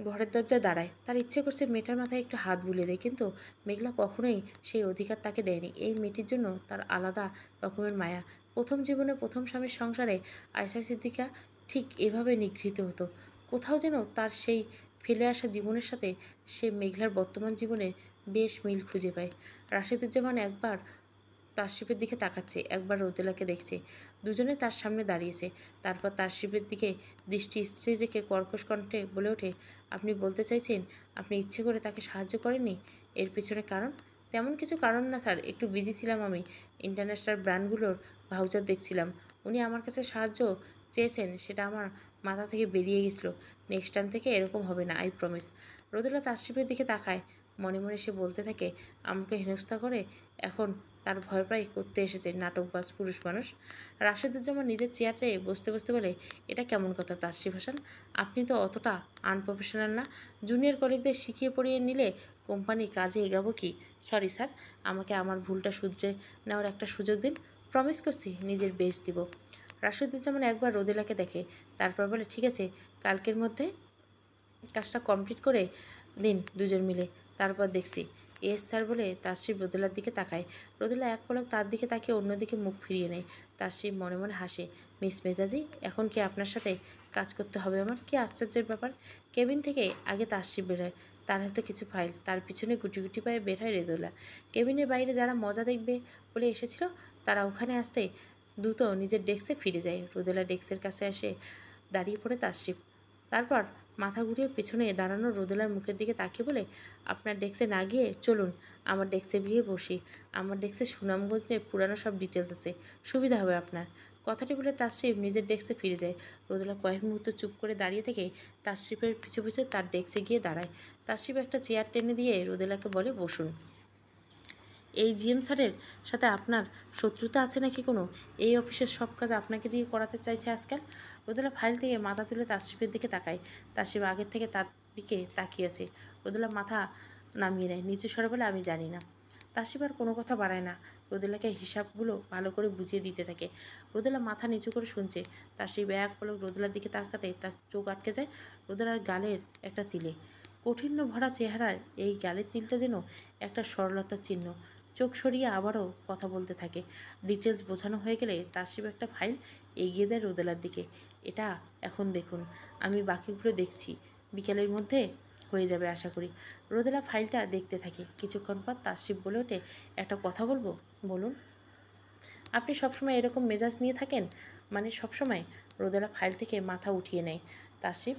ঘরের দরজায় দাঁড়ায় তার ইচ্ছে করছে মেয়েটার মাথায় একটু হাত বুলিয়ে দেয় কিন্তু মেঘলা কখনোই সেই অধিকার তাকে দেয়নি এই মেয়েটির জন্য তার আলাদা রকমের মায়া প্রথম জীবনে প্রথম স্বামীর সংসারে আয়সা সিদ্দিকা ঠিক এভাবে নিগৃহীত হতো কোথাও যেন তার সেই ফেলে আসা জীবনের সাথে সে মেঘলার বর্তমান জীবনে বেশ মিল খুঁজে পায় রাশিদুজ্জামান একবার তাশরিফের দিকে তাকাচ্ছে একবার রোদেলাকে দেখছে দুজনে তার সামনে দাঁড়িয়েছে তারপর তার শিবের দিকে দৃষ্টি স্ত্রী রেখে কর্কশ কণ্ঠে বলে ওঠে আপনি বলতে চাইছেন আপনি ইচ্ছে করে তাকে সাহায্য করেননি এর পিছনে কারণ তেমন কিছু কারণ না স্যার একটু বিজি ছিলাম আমি ইন্টারন্যাশনাল ব্র্যান্ডগুলোর ভাউচার দেখছিলাম উনি আমার কাছে সাহায্য চেয়েছেন সেটা আমার মাথা থেকে বেরিয়ে গেছিলো নেক্সট টাইম থেকে এরকম হবে না আই প্রমিস তার শিবের দিকে তাকায় মনে মনে সে বলতে থাকে আমাকে হেনস্থা করে এখন তার ভয় প্রায় করতে এসেছে নাটকবাজ পুরুষ মানুষ রাশেদুজ্জামান নিজের চেয়ারে বসতে বসতে বলে এটা কেমন কথা তাসরিফ হাসান আপনি তো অতটা আনপ্রফেশনাল না জুনিয়র কলিগদের শিখিয়ে পড়িয়ে নিলে কোম্পানি কাজে এগাবো কি সরি স্যার আমাকে আমার ভুলটা শুধরে নেওয়ার একটা সুযোগ দিন প্রমিস করছি নিজের বেশ দিব রাশেদুজ্জামান একবার রোদেলাকে দেখে তারপর বলে ঠিক আছে কালকের মধ্যে কাজটা কমপ্লিট করে দিন দুজন মিলে তারপর দেখছি এস স্যার বলে তাসরিফ রোদেলার দিকে তাকায় রোদেলা এক পলক তার দিকে তাকিয়ে অন্যদিকে মুখ ফিরিয়ে নেয় তাসরিফ মনে মনে হাসে মিস মেজাজি এখন কি আপনার সাথে কাজ করতে হবে আমার কি আশ্চর্যের ব্যাপার কেবিন থেকে আগে তাসরিফ বের হয় তার হাতে কিছু ফাইল তার পিছনে গুটি গুটি পায়ে বের হয় রেদোলা কেবিনের বাইরে যারা মজা দেখবে বলে এসেছিল তারা ওখানে আসতে দ্রুত নিজের ডেস্কে ফিরে যায় রোদেলা ডেস্কের কাছে এসে দাঁড়িয়ে পড়ে তাসরিফ তারপর মাথা ঘুরিয়ে পিছনে দাঁড়ানো রোদেলার মুখের দিকে তাকিয়ে বলে আপনার ডেস্কে না গিয়ে চলুন আমার ডেস্কে গিয়ে বসি আমার ডেস্কে সুনামগঞ্জে পুরানো সব ডিটেলস আছে সুবিধা হবে আপনার কথাটি বলে তাশরিফ নিজের ডেস্কে ফিরে যায় রোদেলা কয়েক মুহূর্ত চুপ করে দাঁড়িয়ে থেকে তাশরিফের পিছু পিছু তার ডেস্কে গিয়ে দাঁড়ায় তাশরিফ একটা চেয়ার টেনে দিয়ে রোদেলাকে বলে বসুন এই জিএম স্যারের সাথে আপনার শত্রুতা আছে নাকি কোনো এই অফিসের সব কাজ আপনাকে দিয়ে করাতে চাইছে আজকাল রোদেলা ফাইল থেকে মাথা তুলে তাসিফের দিকে তাকায় তাসিফ আগের থেকে তার দিকে তাকিয়ে আছে রোদেলা মাথা নামিয়ে নেয় নিচু স্বরে বলে আমি জানি না তাসিফ আর কোনো কথা বাড়ায় না রোদেলাকে হিসাবগুলো ভালো করে বুঝিয়ে দিতে থাকে রোদেলা মাথা নিচু করে শুনছে তাসিফ এক পলক রোদেলার দিকে তাকাতে তার চোখ আটকে যায় রোদেলার গালের একটা তিলে কঠিন্য ভরা চেহারার এই গালের তিলটা যেন একটা সরলতার চিহ্ন চোখ সরিয়ে আবারও কথা বলতে থাকে ডিটেলস বোঝানো হয়ে গেলে তাসিফ একটা ফাইল এগিয়ে দেয় রোদেলার দিকে এটা এখন দেখুন আমি বাকিগুলো দেখছি বিকেলের মধ্যে হয়ে যাবে আশা করি রোদেলা ফাইলটা দেখতে থাকে কিছুক্ষণ পর তাসিফ বলে ওঠে একটা কথা বলবো বলুন আপনি সবসময় এরকম মেজাজ নিয়ে থাকেন মানে সবসময় রোদেলা ফাইল থেকে মাথা উঠিয়ে নেয় তাসিফ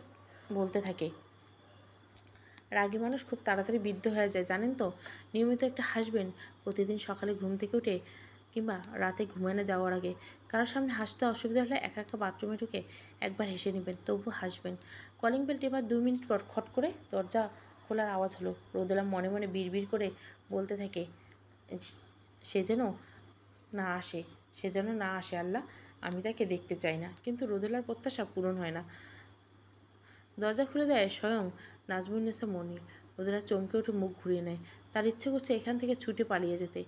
বলতে থাকে রাগী মানুষ খুব তাড়াতাড়ি বৃদ্ধ হয়ে যায় জানেন তো নিয়মিত একটা হাসবেন প্রতিদিন সকালে ঘুম থেকে উঠে কিংবা রাতে ঘুমানো যাওয়ার আগে কারোর সামনে হাসতে অসুবিধা হলে একা একা বাথরুমে ঢুকে একবার হেসে নেবেন তবু হাসবেন কলিং বেল এবার দুই মিনিট পর খট করে দরজা খোলার আওয়াজ হলো রোদেলা মনে মনে বিড়বিড় করে বলতে থাকে সে যেন না আসে সে যেন না আসে আল্লাহ আমি তাকে দেখতে চাই না কিন্তু রোদেলার প্রত্যাশা পূরণ হয় না দরজা খুলে দেয় স্বয়ং নেসা মনি রোদেলা চমকে উঠে মুখ ঘুরিয়ে নেয় তার ইচ্ছে করছে এখান থেকে ছুটে পালিয়ে যেতে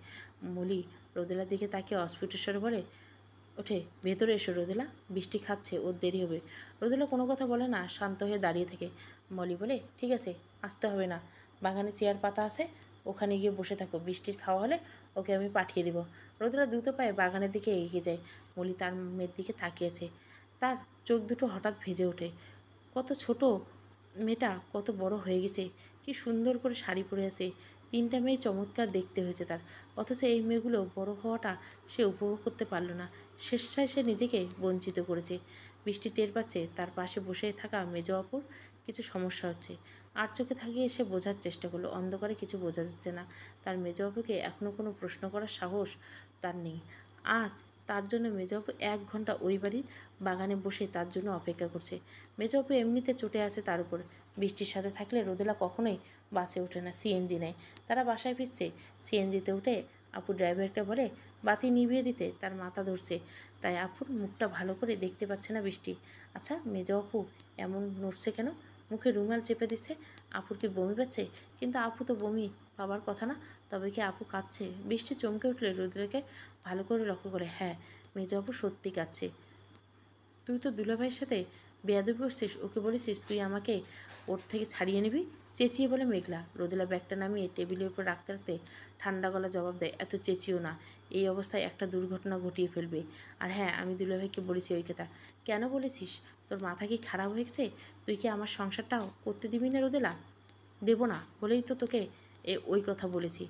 মলি রোদেলার দিকে তাকে অস্ফুটস্বরে বলে ওঠে ভেতরে এসো রোদেলা বৃষ্টি খাচ্ছে ওর দেরি হবে রোদেলা কোনো কথা বলে না শান্ত হয়ে দাঁড়িয়ে থাকে মলি বলে ঠিক আছে আসতে হবে না বাগানে চেয়ার পাতা আছে ওখানে গিয়ে বসে থাকো বৃষ্টির খাওয়া হলে ওকে আমি পাঠিয়ে দেবো রোদেলা দ্রুত পায়ে বাগানের দিকে এগিয়ে যায় মলি তার মেয়ের দিকে তাকিয়েছে তার চোখ দুটো হঠাৎ ভেজে ওঠে কত ছোট মেয়েটা কত বড় হয়ে গেছে কি সুন্দর করে শাড়ি পরে আছে তিনটা মেয়ে চমৎকার দেখতে হয়েছে তার অথচ এই মেয়েগুলো বড় হওয়াটা সে উপভোগ করতে পারল না স্বেচ্ছায় সে নিজেকে বঞ্চিত করেছে বৃষ্টি টের পাচ্ছে তার পাশে বসে থাকা মেজ অপর কিছু সমস্যা হচ্ছে আর চোখে থাকিয়ে সে বোঝার চেষ্টা করলো অন্ধকারে কিছু বোঝা যাচ্ছে না তার মেজ অপুকে এখনও কোনো প্রশ্ন করার সাহস তার নেই আজ তার জন্য মেজাবু এক ঘন্টা ওই বাড়ির বাগানে বসে তার জন্য অপেক্ষা করছে মেজাবু এমনিতে চটে আছে তার উপর বৃষ্টির সাথে থাকলে রোদেলা কখনোই বাসে ওঠে না সিএনজি নেয় তারা বাসায় ফিরছে সিএনজিতে উঠে আপু ড্রাইভারকে বলে বাতি নিভিয়ে দিতে তার মাথা ধরছে তাই আপুর মুখটা ভালো করে দেখতে পাচ্ছে না বৃষ্টি আচ্ছা মেজ এমন নড়ছে কেন মুখে রুমাল চেপে দিছে আপুর কি বমি পাচ্ছে কিন্তু আপু তো বমি পাবার কথা না তবে কি আপু কাঁদছে বৃষ্টি চমকে উঠলে রুদ্রকে ভালো করে লক্ষ্য করে হ্যাঁ মেজ আপু সত্যি কাঁদছে তুই তো দুলাভাইয়ের সাথে বেয়াদি করছিস ওকে বলেছিস তুই আমাকে ওর থেকে ছাড়িয়ে নিবি চেঁচিয়ে বলে মেঘলা রোদেলা ব্যাগটা নামিয়ে টেবিলের উপর রাখতে রাখতে ঠান্ডা গলা জবাব দেয় এত চেঁচিও না এই অবস্থায় একটা দুর্ঘটনা ঘটিয়ে ফেলবে আর হ্যাঁ আমি ভাইকে বলেছি ওই কথা কেন বলেছিস তোর মাথা কি খারাপ হয়েছে তুই কি আমার সংসারটাও করতে দিবি না রোদেলা দেব না বলেই তো তোকে এ ওই কথা বলেছি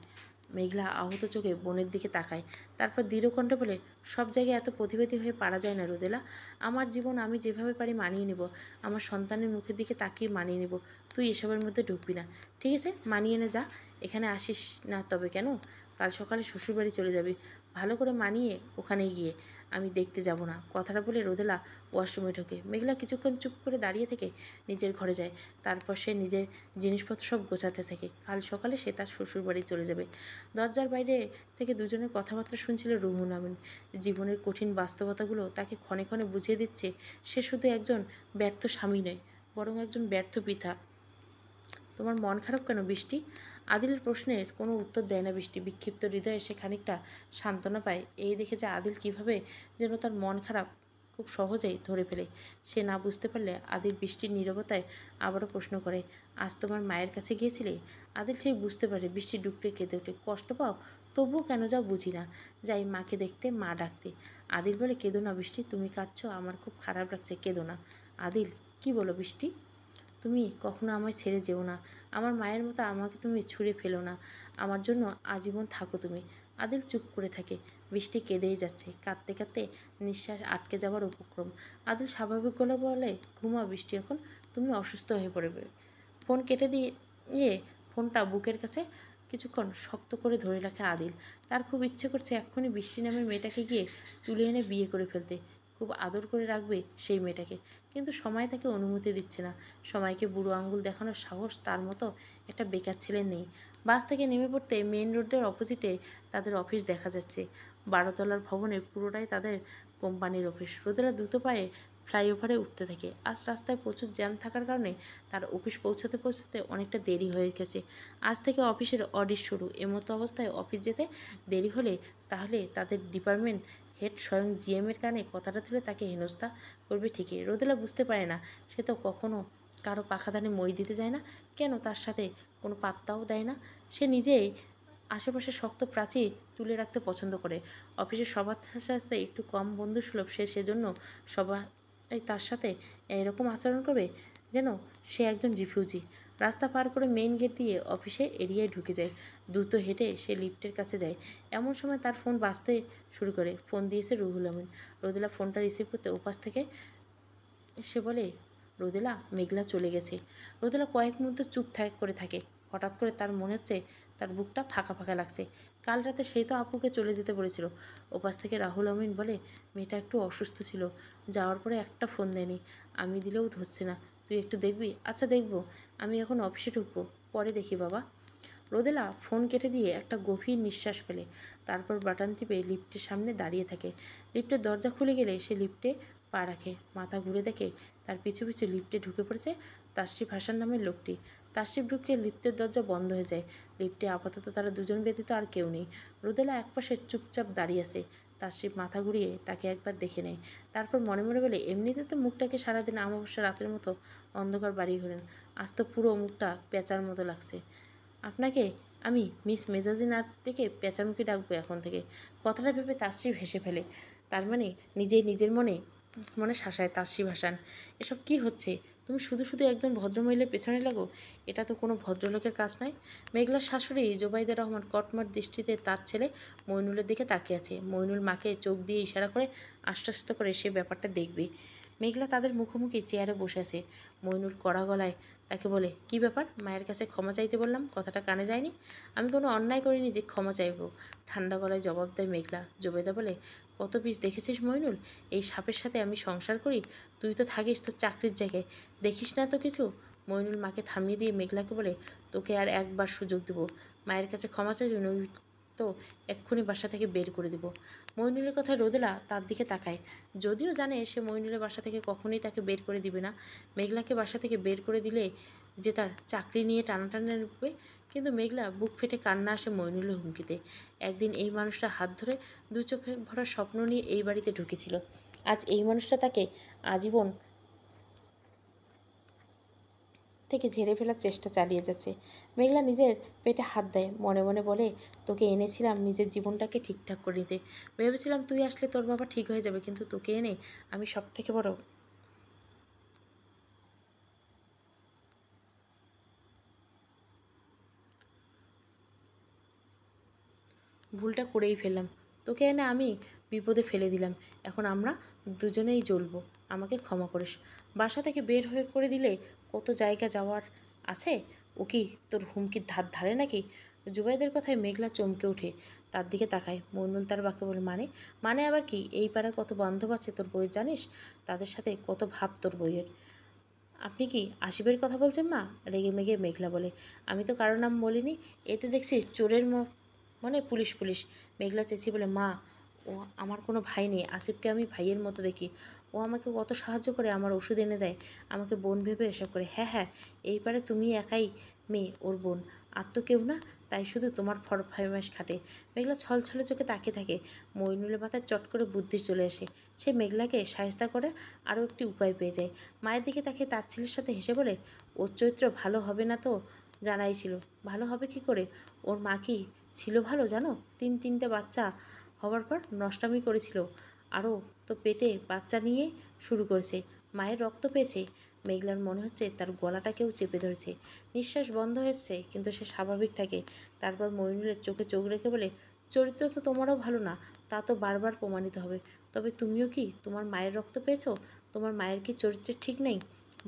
মেঘলা আহত চোখে বোনের দিকে তাকায় তারপর দৃঢ়কণ্ঠে বলে সব জায়গায় এত প্রতিবেদী হয়ে পারা যায় না রোদেলা আমার জীবন আমি যেভাবে পারি মানিয়ে নেব আমার সন্তানের মুখের দিকে তাকিয়ে মানিয়ে নেব তুই এসবের মধ্যে ঢুকবি না ঠিক আছে মানিয়ে এনে যা এখানে আসিস না তবে কেন কাল সকালে শ্বশুরবাড়ি চলে যাবি ভালো করে মানিয়ে ওখানে গিয়ে আমি দেখতে যাব না কথাটা বলে রোদেলা ওয়াশরুমে ঢোকে মেঘলা কিছুক্ষণ চুপ করে দাঁড়িয়ে থেকে নিজের ঘরে যায় তারপর সে নিজের জিনিসপত্র সব গোছাতে থাকে কাল সকালে সে তার শ্বশুর বাড়ি চলে যাবে দরজার বাইরে থেকে দুজনের কথাবার্তা শুনছিল রুহুন আমিন জীবনের কঠিন বাস্তবতাগুলো তাকে ক্ষণে ক্ষণে বুঝিয়ে দিচ্ছে সে শুধু একজন ব্যর্থ স্বামী নয় বরং একজন ব্যর্থ পিতা তোমার মন খারাপ কেন বৃষ্টি আদিলের প্রশ্নের কোনো উত্তর দেয় না বৃষ্টি বিক্ষিপ্ত হৃদয়ে সে খানিকটা সান্ত্বনা পায় এই দেখে যে আদিল কিভাবে যেন তার মন খারাপ খুব সহজেই ধরে ফেলে সে না বুঝতে পারলে আদিল বৃষ্টির নীরবতায় আবারও প্রশ্ন করে আজ তোমার মায়ের কাছে গিয়েছিলে আদিল ঠিক বুঝতে পারে বৃষ্টি ডুবটে কেঁদে উঠে কষ্ট পাও তবুও কেন যাও বুঝি না যাই মাকে দেখতে মা ডাকতে আদিল বলে কেঁদো না বৃষ্টি তুমি কাঁদছ আমার খুব খারাপ লাগছে কেঁদো না আদিল কি বলো বৃষ্টি তুমি কখনো আমায় ছেড়ে যেও না আমার মায়ের মতো আমাকে তুমি ছুঁড়ে ফেলো না আমার জন্য আজীবন থাকো তুমি আদিল চুপ করে থাকে বৃষ্টি কেঁদেই যাচ্ছে কাঁদতে কাঁদতে নিঃশ্বাস আটকে যাওয়ার উপক্রম আদিল স্বাভাবিক গলে বলে ঘুমা বৃষ্টি এখন তুমি অসুস্থ হয়ে পড়বে ফোন কেটে দিয়ে ইয়ে ফোনটা বুকের কাছে কিছুক্ষণ শক্ত করে ধরে রাখে আদিল তার খুব ইচ্ছে করছে এক্ষুনি বৃষ্টি নামের মেয়েটাকে গিয়ে তুলে এনে বিয়ে করে ফেলতে খুব আদর করে রাখবে সেই মেয়েটাকে কিন্তু সময় তাকে অনুমতি দিচ্ছে না সময়কে বুড়ো আঙ্গুল দেখানোর সাহস তার মতো একটা বেকার ছেলে নেই বাস থেকে নেমে পড়তে মেন রোডের অপোজিটে তাদের অফিস দেখা যাচ্ছে বারোতলার ভবনের পুরোটাই তাদের কোম্পানির অফিস রোদেরা দ্রুত পায়ে ফ্লাইওভারে উঠতে থাকে আজ রাস্তায় প্রচুর জ্যাম থাকার কারণে তার অফিস পৌঁছাতে পৌঁছাতে অনেকটা দেরি হয়ে গেছে আজ থেকে অফিসের অডিট শুরু এমতো অবস্থায় অফিস যেতে দেরি হলে তাহলে তাদের ডিপার্টমেন্ট হেড স্বয়ং জিএমের কানে কথাটা তুলে তাকে হেনস্থা করবে ঠিকই রোদেলা বুঝতে পারে না সে তো কখনও কারো পাখাদানে মই দিতে যায় না কেন তার সাথে কোনো পাত্তাও দেয় না সে নিজেই আশেপাশে শক্ত প্রাচীর তুলে রাখতে পছন্দ করে অফিসে সবার সাথে একটু কম সুলভ সে সেজন্য সবাই তার সাথে এরকম আচরণ করবে যেন সে একজন রিফিউজি রাস্তা পার করে মেইন গেট দিয়ে অফিসে এরিয়ায় ঢুকে যায় দ্রুত হেঁটে সে লিফটের কাছে যায় এমন সময় তার ফোন বাঁচতে শুরু করে ফোন দিয়েছে রুহুল আমিন রোদেলা ফোনটা রিসিভ করতে ওপাশ থেকে সে বলে রোদেলা মেঘলা চলে গেছে রোদেলা কয়েক মুহূর্ত চুপ থাক করে থাকে হঠাৎ করে তার মনে হচ্ছে তার বুকটা ফাঁকা ফাঁকা লাগছে কাল রাতে সেই তো আপুকে চলে যেতে পড়েছিল ওপাশ থেকে রাহুল আমিন বলে মেয়েটা একটু অসুস্থ ছিল যাওয়ার পরে একটা ফোন দেয়নি আমি দিলেও ধরছে না তুই একটু দেখবি আচ্ছা দেখব আমি এখন অফিসে ঢুকবো পরে দেখি বাবা রোদেলা ফোন কেটে দিয়ে একটা গভীর নিঃশ্বাস ফেলে তারপর বাটান টিপে লিফটের সামনে দাঁড়িয়ে থাকে লিফটের দরজা খুলে গেলে সে লিফটে পা রাখে মাথা ঘুরে দেখে তার পিছু পিছু লিফটে ঢুকে পড়েছে তাশরিফ হাসান নামের লোকটি তাশরিফ ঢুকে লিফটের দরজা বন্ধ হয়ে যায় লিফটে আপাতত তারা দুজন ব্যতীত আর কেউ নেই রোদেলা একপাশে চুপচাপ দাঁড়িয়ে আছে তাশরিফ মাথা ঘুরিয়ে তাকে একবার দেখে নেয় তারপর মনে মনে বলে এমনিতে তো মুখটাকে সারাদিন আমাবস্যা রাতের মতো অন্ধকার বাড়ি ঘোরেন আজ তো পুরো মুখটা পেঁচার মতো লাগছে আপনাকে আমি মিস মেজাজিনার থেকে পেঁচামুখি ডাকবো এখন থেকে কথাটা ভেবে তাশরিফ ভেসে ফেলে তার মানে নিজে নিজের মনে মনে শাসায় তাশরিফ ভাসান এসব কি হচ্ছে তুমি শুধু শুধু একজন ভদ্রমহিলার পেছনে লাগো এটা তো কোনো ভদ্রলোকের কাজ নয় মেঘলার শাশুড়ি জোবাইদা রহমান কটমার দৃষ্টিতে তার ছেলে মইনুলের দিকে তাকিয়ে আছে মইনুল মাকে চোখ দিয়ে ইশারা করে আশ্বস্ত করে সে ব্যাপারটা দেখবে মেঘলা তাদের মুখোমুখি চেয়ারে বসে আছে মইনুল কড়া গলায় তাকে বলে কি ব্যাপার মায়ের কাছে ক্ষমা চাইতে বললাম কথাটা কানে যায়নি আমি কোনো অন্যায় করিনি যে ক্ষমা চাইব ঠান্ডা গলায় জবাব দেয় মেঘলা জোবেদা বলে কত পিস দেখেছিস ময়নুল এই সাপের সাথে আমি সংসার করি তুই তো থাকিস তোর চাকরির জায়গায় দেখিস না তো কিছু মইনুল মাকে থামিয়ে দিয়ে মেঘলাকে বলে তোকে আর একবার সুযোগ দেব মায়ের কাছে ক্ষমা চাই নই তো এক্ষুনি বাসা থেকে বের করে দেবো মইনুলের কথায় রোদেলা তার দিকে তাকায় যদিও জানে সে মইনুলের বাসা থেকে কখনোই তাকে বের করে দিবে না মেঘলাকে বাসা থেকে বের করে দিলে যে তার চাকরি নিয়ে টানা রূপে কিন্তু মেঘলা বুক ফেটে কান্না আসে মইনুলের হুমকিতে একদিন এই মানুষটা হাত ধরে দু চোখে ভরা স্বপ্ন নিয়ে এই বাড়িতে ঢুকেছিল আজ এই মানুষটা তাকে আজীবন থেকে ঝেড়ে ফেলার চেষ্টা চালিয়ে যাচ্ছে মেঘলা নিজের পেটে হাত দেয় মনে মনে বলে তোকে এনেছিলাম নিজের জীবনটাকে ঠিকঠাক করে নিতে ভেবেছিলাম তুই আসলে তোর বাবা ঠিক হয়ে যাবে কিন্তু তোকে এনে আমি সব থেকে বড় ভুলটা করেই ফেললাম তোকে এনে আমি বিপদে ফেলে দিলাম এখন আমরা দুজনেই জ্বলবো আমাকে ক্ষমা করিস বাসা থেকে বের হয়ে করে দিলে কত জায়গা যাওয়ার আছে ও কি তোর হুমকির ধার ধারে নাকি জুবাইদের কথায় মেঘলা চমকে ওঠে তার দিকে তাকায় মনুল তার বাকে বলে মানে মানে আবার কি এই পাড়ায় কত বান্ধব আছে তোর বইয়ের জানিস তাদের সাথে কত ভাব তোর বইয়ের আপনি কি আসিবের কথা বলছেন মা রেগে মেগে মেঘলা বলে আমি তো কারো নাম বলিনি এতে দেখছি চোরের মনে মানে পুলিশ পুলিশ মেঘলা চেয়েছি বলে মা ও আমার কোনো ভাই নেই আসিফকে আমি ভাইয়ের মতো দেখি ও আমাকে কত সাহায্য করে আমার ওষুধ এনে দেয় আমাকে বোন ভেবে এসব করে হ্যাঁ হ্যাঁ এইবারে তুমি একাই মেয়ে ওর বোন আর তো কেউ না তাই শুধু তোমার ফর ফাইমাস খাটে মেঘলা ছলছলে চোখে তাকিয়ে থাকে মইনুলের মাথায় চট করে বুদ্ধি চলে আসে সে মেঘলাকে সাহেস্তা করে আরও একটি উপায় পেয়ে যায় মায়ের দিকে তাকে তার ছেলের সাথে হেসে বলে ওর চরিত্র ভালো হবে না তো জানাই ছিল ভালো হবে কি করে ওর মা কি ছিল ভালো জানো তিন তিনটে বাচ্চা হবার পর নষ্টামি করেছিল আরও তো পেটে বাচ্চা নিয়ে শুরু করেছে মায়ের রক্ত পেয়েছে মেঘলার মনে হচ্ছে তার গলাটাকেও চেপে ধরেছে নিঃশ্বাস বন্ধ হয়েছে কিন্তু সে স্বাভাবিক থাকে তারপর মরিনুলের চোখে চোখ রেখে বলে চরিত্র তো তোমারও ভালো না তা তো বারবার প্রমাণিত হবে তবে তুমিও কি তোমার মায়ের রক্ত পেয়েছো তোমার মায়ের কি চরিত্রে ঠিক নেই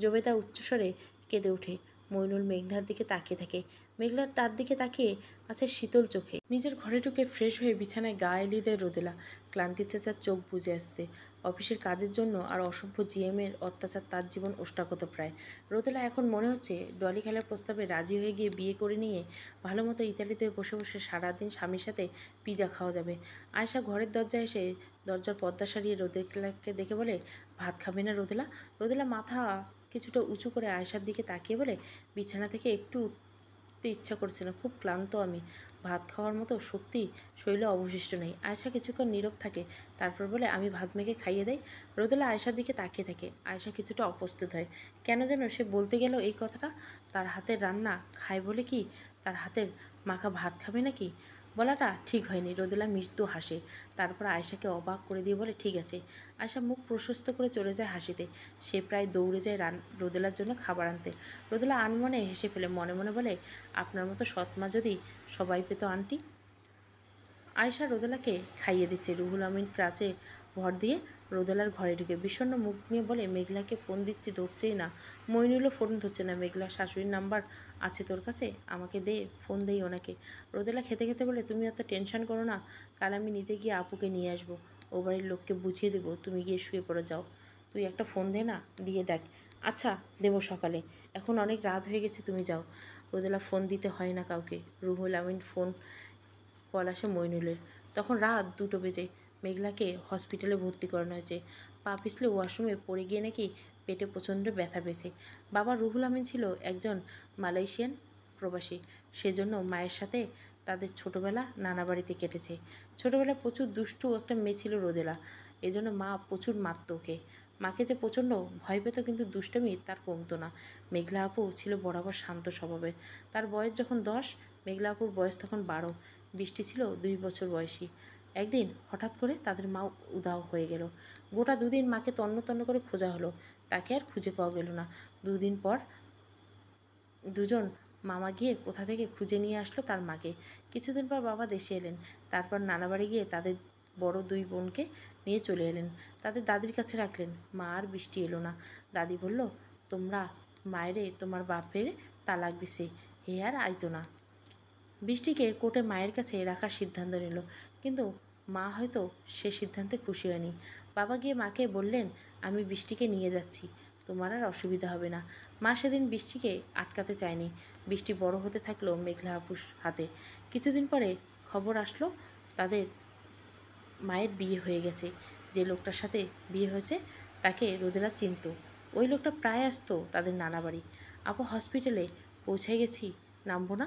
জবেদা উচ্চস্বরে কেঁদে ওঠে মইনুল মেঘনার দিকে তাকিয়ে থাকে মেঘলা তার দিকে তাকিয়ে আছে শীতল চোখে নিজের ঘরে ঢুকে ফ্রেশ হয়ে বিছানায় গায়ে লিদে দেয় রোদেলা ক্লান্তিতে তার চোখ বুঝে আসছে অফিসের কাজের জন্য আর অসভ্য জিএমের অত্যাচার তার জীবন ওষ্ঠাগত প্রায় রোদেলা এখন মনে হচ্ছে ডলি খেলার প্রস্তাবে রাজি হয়ে গিয়ে বিয়ে করে নিয়ে ভালো মতো ইতালিতে বসে বসে সারাদিন স্বামীর সাথে পিজা খাওয়া যাবে আয়সা ঘরের দরজায় এসে দরজার পর্দা সারিয়ে রোদেলাকে দেখে বলে ভাত খাবে না রোদেলা রোদেলা মাথা কিছুটা উঁচু করে আয়সার দিকে তাকিয়ে বলে বিছানা থেকে একটু উঠতে ইচ্ছা করছিল খুব ক্লান্ত আমি ভাত খাওয়ার মতো শক্তি শৈল অবশিষ্ট নেই আয়সা কিছুক্ষণ নীরব থাকে তারপর বলে আমি ভাত মেখে খাইয়ে দেয় রোদেলা আয়সার দিকে তাকিয়ে থাকে আয়সা কিছুটা অপ্রস্তুত হয় কেন যেন সে বলতে গেল এই কথাটা তার হাতের রান্না খায় বলে কি তার হাতের মাখা ভাত খাবে নাকি বলাটা ঠিক হয়নি রোদেলা মৃত্যু হাসে তারপর আয়সাকে অবাক করে দিয়ে বলে ঠিক আছে আয়সা মুখ প্রশস্ত করে চলে যায় হাসিতে সে প্রায় দৌড়ে যায় রান রোদেলার জন্য খাবার আনতে রোদেলা আনমনে হেসে ফেলে মনে মনে বলে আপনার মতো সৎমা যদি সবাই পেত আনটি আয়সা রোদেলাকে খাইয়ে দিচ্ছে রুহুল আমিন ক্রাচে ভর দিয়ে রোদেলার ঘরে ঢুকে বিষণ্ন মুখ নিয়ে বলে মেঘলাকে ফোন দিচ্ছি ধরছেই না মইনুলও ফোন ধরছে না মেঘলার শাশুড়ির নাম্বার আছে তোর কাছে আমাকে দে ফোন দেই ওনাকে রোদেলা খেতে খেতে বলে তুমি অত টেনশন করো না কাল আমি নিজে গিয়ে আপুকে নিয়ে আসবো ও বাড়ির লোককে বুঝিয়ে দেবো তুমি গিয়ে শুয়ে পড়ে যাও তুই একটা ফোন দে না দিয়ে দেখ আচ্ছা দেব সকালে এখন অনেক রাত হয়ে গেছে তুমি যাও রোদেলা ফোন দিতে হয় না কাউকে রুহুল আমিন ফোন কল আসে মইনুলের তখন রাত দুটো বেজে মেঘলাকে হসপিটালে ভর্তি করানো হয়েছে পা পিছলে ওয়াশরুমে পড়ে গিয়ে নাকি পেটে প্রচণ্ড ব্যথা পেয়েছে বাবা রুহুল আমিন ছিল একজন মালয়েশিয়ান প্রবাসী সেজন্য মায়ের সাথে তাদের ছোটবেলা নানা বাড়িতে কেটেছে ছোটবেলা প্রচুর দুষ্টু একটা মেয়ে ছিল রোদেলা এজন্য মা প্রচুর মারত ওকে মাকে যে প্রচণ্ড ভয় পেত কিন্তু দুষ্টমি তার কমতো না মেঘলা আপু ছিল বরাবর শান্ত স্বভাবের তার বয়স যখন দশ মেঘলা আপুর বয়স তখন বারো বৃষ্টি ছিল দুই বছর বয়সী একদিন হঠাৎ করে তাদের মা উদাও হয়ে গেল গোটা দুদিন মাকে তন্ন তন্ন করে খোঁজা হলো তাকে আর খুঁজে পাওয়া গেল না দুদিন পর দুজন মামা গিয়ে কোথা থেকে খুঁজে নিয়ে আসলো তার মাকে কিছুদিন পর বাবা দেশে এলেন তারপর নানাবাড়ি গিয়ে তাদের বড় দুই বোনকে নিয়ে চলে এলেন তাদের দাদির কাছে রাখলেন মা আর বৃষ্টি এলো না দাদি বলল তোমরা মায়েরে তোমার বাপের তালাক দিছে হে আর আইতো না বৃষ্টিকে কোর্টে মায়ের কাছে রাখার সিদ্ধান্ত নিল কিন্তু মা হয়তো সে সিদ্ধান্তে খুশি হয়নি বাবা গিয়ে মাকে বললেন আমি বৃষ্টিকে নিয়ে যাচ্ছি তোমার আর অসুবিধা হবে না মা সেদিন বৃষ্টিকে আটকাতে চায়নি বৃষ্টি বড় হতে থাকলো মেঘলা আপুর হাতে কিছুদিন পরে খবর আসলো তাদের মায়ের বিয়ে হয়ে গেছে যে লোকটার সাথে বিয়ে হয়েছে তাকে রোদেলা চিনত ওই লোকটা প্রায় আসতো তাদের নানা বাড়ি আপু হসপিটালে পৌঁছে গেছি নামবো না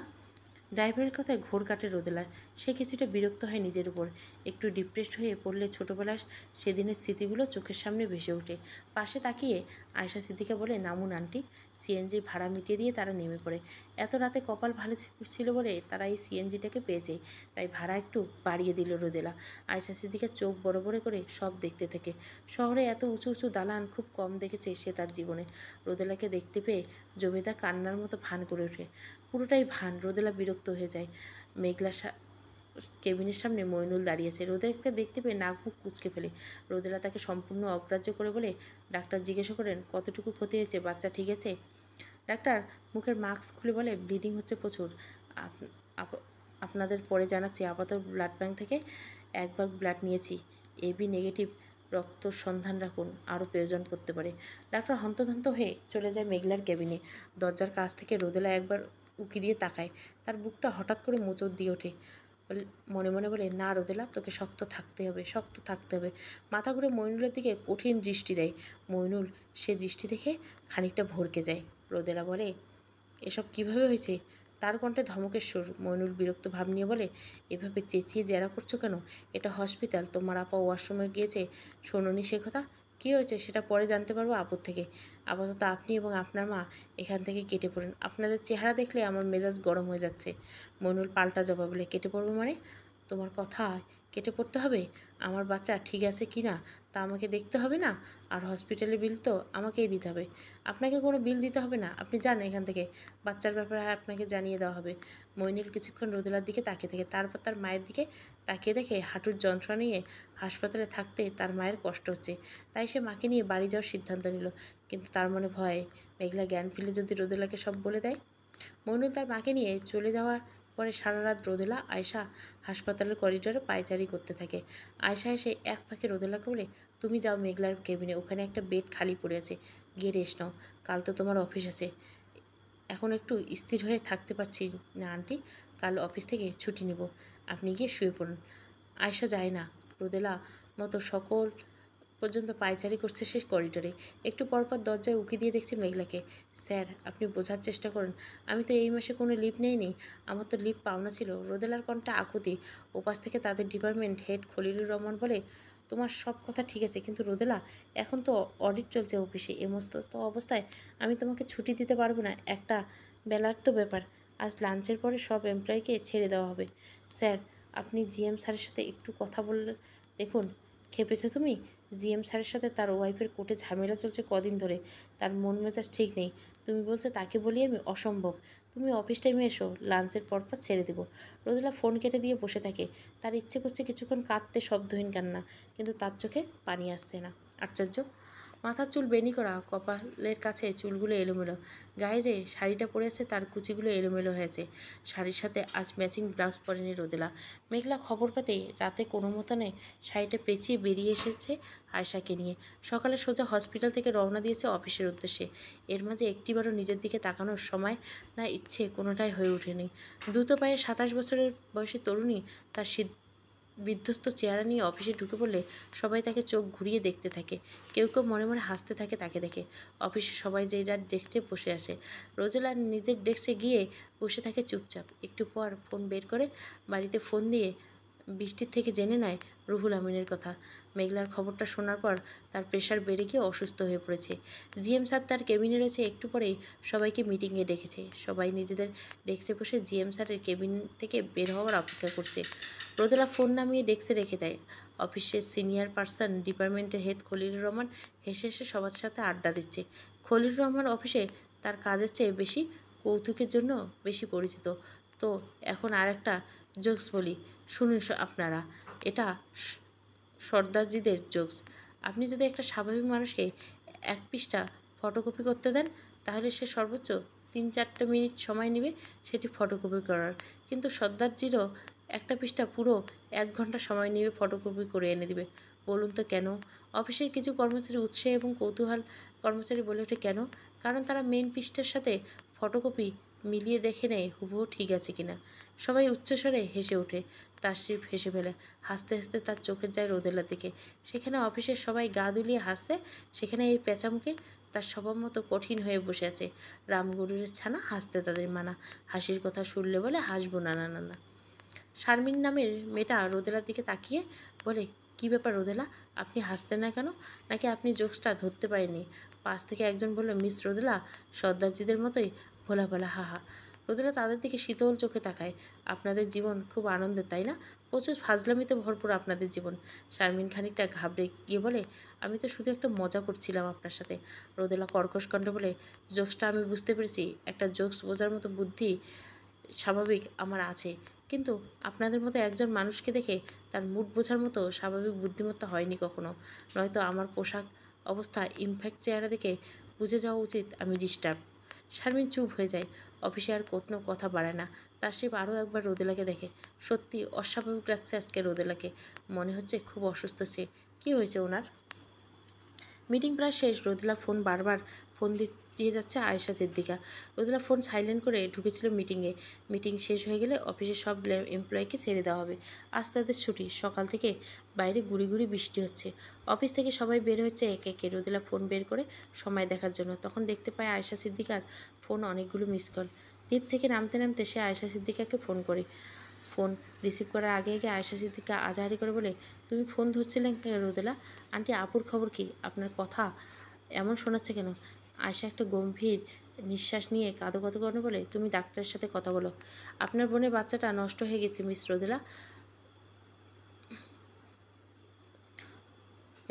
ড্রাইভারের কথায় ঘোর কাটে রোদেলা সে কিছুটা বিরক্ত হয় নিজের উপর একটু ডিপ্রেসড হয়ে পড়লে ছোটোবেলার সেদিনের স্মৃতিগুলো চোখের সামনে ভেসে ওঠে পাশে তাকিয়ে আয়সা সিদ্দিকা বলে নামুন আন্টি সিএনজি ভাড়া মিটিয়ে দিয়ে তারা নেমে পড়ে এত রাতে কপাল ভালো ছিল বলে তারা এই সিএনজিটাকে পেয়েছে তাই ভাড়া একটু বাড়িয়ে দিল রোদেলা আয়সা সিদ্দিকা চোখ বড় বড় করে সব দেখতে থাকে শহরে এত উঁচু উঁচু দালান খুব কম দেখেছে সে তার জীবনে রোদেলাকে দেখতে পেয়ে জমিদা কান্নার মতো ভান করে ওঠে পুরোটাই ভান রোদেলা বিরক্ত হয়ে যায় মেঘলা কেবিনের সামনে মইনুল দাঁড়িয়েছে রোদেলাকে দেখতে পেয়ে নাক মুখ কুচকে ফেলে রোদেলা তাকে সম্পূর্ণ অগ্রাহ্য করে বলে ডাক্তার জিজ্ঞাসা করেন কতটুকু ক্ষতি হয়েছে বাচ্চা ঠিক আছে ডাক্তার মুখের মাস্ক খুলে বলে ব্লিডিং হচ্ছে প্রচুর আপনাদের পরে জানাচ্ছি আপাতত ব্লাড ব্যাংক থেকে এক ভাগ ব্লাড নিয়েছি এবি নেগেটিভ রক্ত সন্ধান রাখুন আরও প্রয়োজন করতে পারে ডাক্তার হন্তধন্ত হয়ে চলে যায় মেঘলার কেবিনে দরজার কাছ থেকে রোদেলা একবার উকি দিয়ে তাকায় তার বুকটা হঠাৎ করে মোচর দিয়ে ওঠে মনে মনে বলে না রোদেলা তোকে শক্ত থাকতে হবে শক্ত থাকতে হবে মাথা ঘুরে মইনুলের দিকে কঠিন দৃষ্টি দেয় মইনুল সে দৃষ্টি দেখে খানিকটা ভরকে যায় রোদেলা বলে এসব কিভাবে হয়েছে তার কণ্ঠে ধমকের সুর মইনুল বিরক্ত ভাব নিয়ে বলে এভাবে চেঁচিয়ে জেরা করছো কেন এটা হসপিটাল তোমার আপা ওয়াশরুমে গিয়েছে শোনোনি সে কথা কি হয়েছে সেটা পরে জানতে পারবো আপুর থেকে আপাতত আপনি এবং আপনার মা এখান থেকে কেটে পড়েন আপনাদের চেহারা দেখলে আমার মেজাজ গরম হয়ে যাচ্ছে মনুল পাল্টা জবাব বলে কেটে পড়বো মানে তোমার কথা কেটে পড়তে হবে আমার বাচ্চা ঠিক আছে কি না তা আমাকে দেখতে হবে না আর হসপিটালে বিল তো আমাকেই দিতে হবে আপনাকে কোনো বিল দিতে হবে না আপনি যান এখান থেকে বাচ্চার ব্যাপারে আপনাকে জানিয়ে দেওয়া হবে মইনুল কিছুক্ষণ রোদেলার দিকে তাকিয়ে থাকে তারপর তার মায়ের দিকে তাকিয়ে দেখে হাঁটুর যন্ত্রণা নিয়ে হাসপাতালে থাকতে তার মায়ের কষ্ট হচ্ছে তাই সে মাকে নিয়ে বাড়ি যাওয়ার সিদ্ধান্ত নিল কিন্তু তার মনে ভয় মেঘলা জ্ঞান ফিলে যদি রোদেলাকে সব বলে দেয় মইনুল তার মাকে নিয়ে চলে যাওয়ার পরে সারা রাত রোদেলা আয়সা হাসপাতালের করিডোরে পায়চারি করতে থাকে আয়সা এসে এক পাখে রোদেলাকে বলে তুমি যাও মেঘলার কেবিনে ওখানে একটা বেড খালি পড়ে আছে গিয়ে রেস্ট নাও কাল তো তোমার অফিস আছে এখন একটু স্থির হয়ে থাকতে পারছি না আন্টি কাল অফিস থেকে ছুটি নেব আপনি গিয়ে শুয়ে পড়ুন আয়সা যায় না রোদেলা মতো সকল পর্যন্ত পায়চারি করছে সে করিডোরে একটু পরপর দরজায় উকি দিয়ে দেখছি মেঘলাকে স্যার আপনি বোঝার চেষ্টা করুন আমি তো এই মাসে কোনো লিভ নেই নি আমার তো লিভ পাওনা ছিল রোদেলার কণ্ঠে আকুতি ওপাশ থেকে তাদের ডিপার্টমেন্ট হেড খলিলুর রহমান বলে তোমার সব কথা ঠিক আছে কিন্তু রোদেলা এখন তো অডিট চলছে অফিসে এমস্ত তো অবস্থায় আমি তোমাকে ছুটি দিতে পারবো না একটা বেলার তো ব্যাপার আজ লাঞ্চের পরে সব এমপ্লয়িকে ছেড়ে দেওয়া হবে স্যার আপনি জিএম স্যারের সাথে একটু কথা বললে দেখুন খেপেছো তুমি জিএম স্যারের সাথে তার ওয়াইফের কোর্টে ঝামেলা চলছে কদিন ধরে তার মন মেজাজ ঠিক নেই তুমি বলছো তাকে বলি আমি অসম্ভব তুমি অফিস টাইমে এসো লাঞ্চের পরপর ছেড়ে দেব রোজলা ফোন কেটে দিয়ে বসে থাকে তার ইচ্ছে করছে কিছুক্ষণ কাঁদতে শব্দহীন কান্না কিন্তু তার চোখে পানি আসছে না আশ্চর্য মাথার চুল বেনি করা কপালের কাছে চুলগুলো এলোমেলো গায়ে যে শাড়িটা পরেছে তার কুচিগুলো এলোমেলো হয়েছে শাড়ির সাথে আজ ম্যাচিং ব্লাউজ পরেনি রোদেলা মেঘলা খবর পেতেই রাতে কোনো মতনে শাড়িটা পেঁচিয়ে বেরিয়ে এসেছে আয়শাকে নিয়ে সকালে সোজা হসপিটাল থেকে রওনা দিয়েছে অফিসের উদ্দেশ্যে এর মাঝে একটিবারও নিজের দিকে তাকানোর সময় না ইচ্ছে কোনোটাই হয়ে ওঠেনি দ্রুত পায়ে সাতাশ বছরের বয়সী তরুণী তার সিদ্ধ বিধ্বস্ত চেহারা নিয়ে অফিসে ঢুকে পড়লে সবাই তাকে চোখ ঘুরিয়ে দেখতে থাকে কেউ কেউ মনে মনে হাসতে থাকে তাকে দেখে অফিসে সবাই যে যার ডেস্কে বসে আসে রোজেলা নিজের ডেস্কে গিয়ে বসে থাকে চুপচাপ একটু পর ফোন বের করে বাড়িতে ফোন দিয়ে বৃষ্টির থেকে জেনে নেয় রুহুল আমিনের কথা মেঘলার খবরটা শোনার পর তার প্রেশার বেড়ে গিয়ে অসুস্থ হয়ে পড়েছে জিএম স্যার তার কেবিনে রয়েছে একটু পরেই সবাইকে মিটিংয়ে ডেকেছে সবাই নিজেদের ডেস্কে বসে জিএম স্যারের কেবিন থেকে বের হওয়ার অপেক্ষা করছে রোদেলা ফোন নামিয়ে ডেস্কে রেখে দেয় অফিসের সিনিয়র পার্সন ডিপার্টমেন্টের হেড খলিলুর রহমান হেসে হেসে সবার সাথে আড্ডা দিচ্ছে খলিলুর রহমান অফিসে তার কাজের চেয়ে বেশি কৌতুকের জন্য বেশি পরিচিত তো এখন আর একটা জোকস বলি শুনুন আপনারা এটা সর্দারজিদের জোকস আপনি যদি একটা স্বাভাবিক মানুষকে এক পৃষ্ঠা ফটোকপি করতে দেন তাহলে সে সর্বোচ্চ তিন চারটে মিনিট সময় নেবে সেটি ফটোকপি করার কিন্তু সর্দারজিরও একটা পৃষ্ঠা পুরো এক ঘন্টা সময় নিয়ে ফটোকপি করে এনে দিবে বলুন তো কেন অফিসের কিছু কর্মচারী উৎসাহ এবং কৌতূহল কর্মচারী বলে ওঠে কেন কারণ তারা মেন পিসটার সাথে ফটোকপি মিলিয়ে দেখে নেয় হুবহু ঠিক আছে কিনা সবাই উচ্চস্বরে হেসে ওঠে তাশরিফ হেসে ফেলে হাসতে হাসতে তার চোখের যায় রোদেলার দিকে সেখানে অফিসের সবাই গা দুলিয়ে হাসছে সেখানে এই পেঁচামকে তার সবার মতো কঠিন হয়ে বসে আছে রামগরুরের ছানা হাসতে তাদের মানা হাসির কথা শুনলে বলে হাসবো না না না না শারমিন নামের মেয়েটা রোদেলার দিকে তাকিয়ে বলে কি ব্যাপার রোদেলা আপনি হাসতেন না কেন নাকি আপনি জোকসটা ধরতে পারেননি পাশ থেকে একজন বলল মিস রোদেলা সর্দারজিদের মতোই ভোলা ভোলা হাহা রোদেলা তাদের দিকে শীতল চোখে তাকায় আপনাদের জীবন খুব আনন্দের তাই না প্রচুর ফাজলামিতে ভরপুর আপনাদের জীবন শারমিন খানিকটা ঘাবড়ে গিয়ে বলে আমি তো শুধু একটা মজা করছিলাম আপনার সাথে রোদেলা কর্কশ কণ্ঠ বলে জোকসটা আমি বুঝতে পেরেছি একটা জোকস বোঝার মতো বুদ্ধি স্বাভাবিক আমার আছে কিন্তু আপনাদের মতো একজন মানুষকে দেখে তার মুড বোঝার মতো স্বাভাবিক বুদ্ধিমত্তা হয়নি কখনো নয়তো আমার পোশাক অবস্থা ইমফ্যাক্ট চেহারা দেখে বুঝে যাওয়া উচিত আমি ডিস্টার্ব শারমিন চুপ হয়ে যায় অফিসে আর কোনো কথা বাড়ায় না তাশিব আরও একবার রোদেলাকে দেখে সত্যি অস্বাভাবিক লাগছে আজকে রোদেলাকে মনে হচ্ছে খুব অসুস্থ সে কী হয়েছে ওনার মিটিং প্রায় শেষ রোদেলা ফোন বারবার ফোন দিচ্ছে দিয়ে যাচ্ছে আয়েশা সিদ্দিকা রোদেলা ফোন সাইলেন্ট করে ঢুকেছিল মিটিংয়ে মিটিং শেষ হয়ে গেলে অফিসের সব এমপ্লয়িকে ছেড়ে দেওয়া হবে আজ তাদের ছুটি সকাল থেকে বাইরে গুড়ি গুড়ি বৃষ্টি হচ্ছে অফিস থেকে সবাই বের হচ্ছে একে একে রোদেলা ফোন বের করে সময় দেখার জন্য তখন দেখতে পায় আয়েশা সিদ্দিকার ফোন অনেকগুলো মিস কল লিপ থেকে নামতে নামতে সে আয়েশা সিদ্দিকাকে ফোন করে ফোন রিসিভ করার আগে আগে আয়েশা সিদ্দিকা আজাহারি করে বলে তুমি ফোন ধরছিলেন রোদেলা আন্টি আপুর খবর কি আপনার কথা এমন শোনাচ্ছে কেন আয়সা একটা গম্ভীর নিঃশ্বাস নিয়ে কাঁদো কাঁদো করে বলে তুমি ডাক্তারের সাথে কথা বলো আপনার বোনের বাচ্চাটা নষ্ট হয়ে গেছে মিস রোদেলা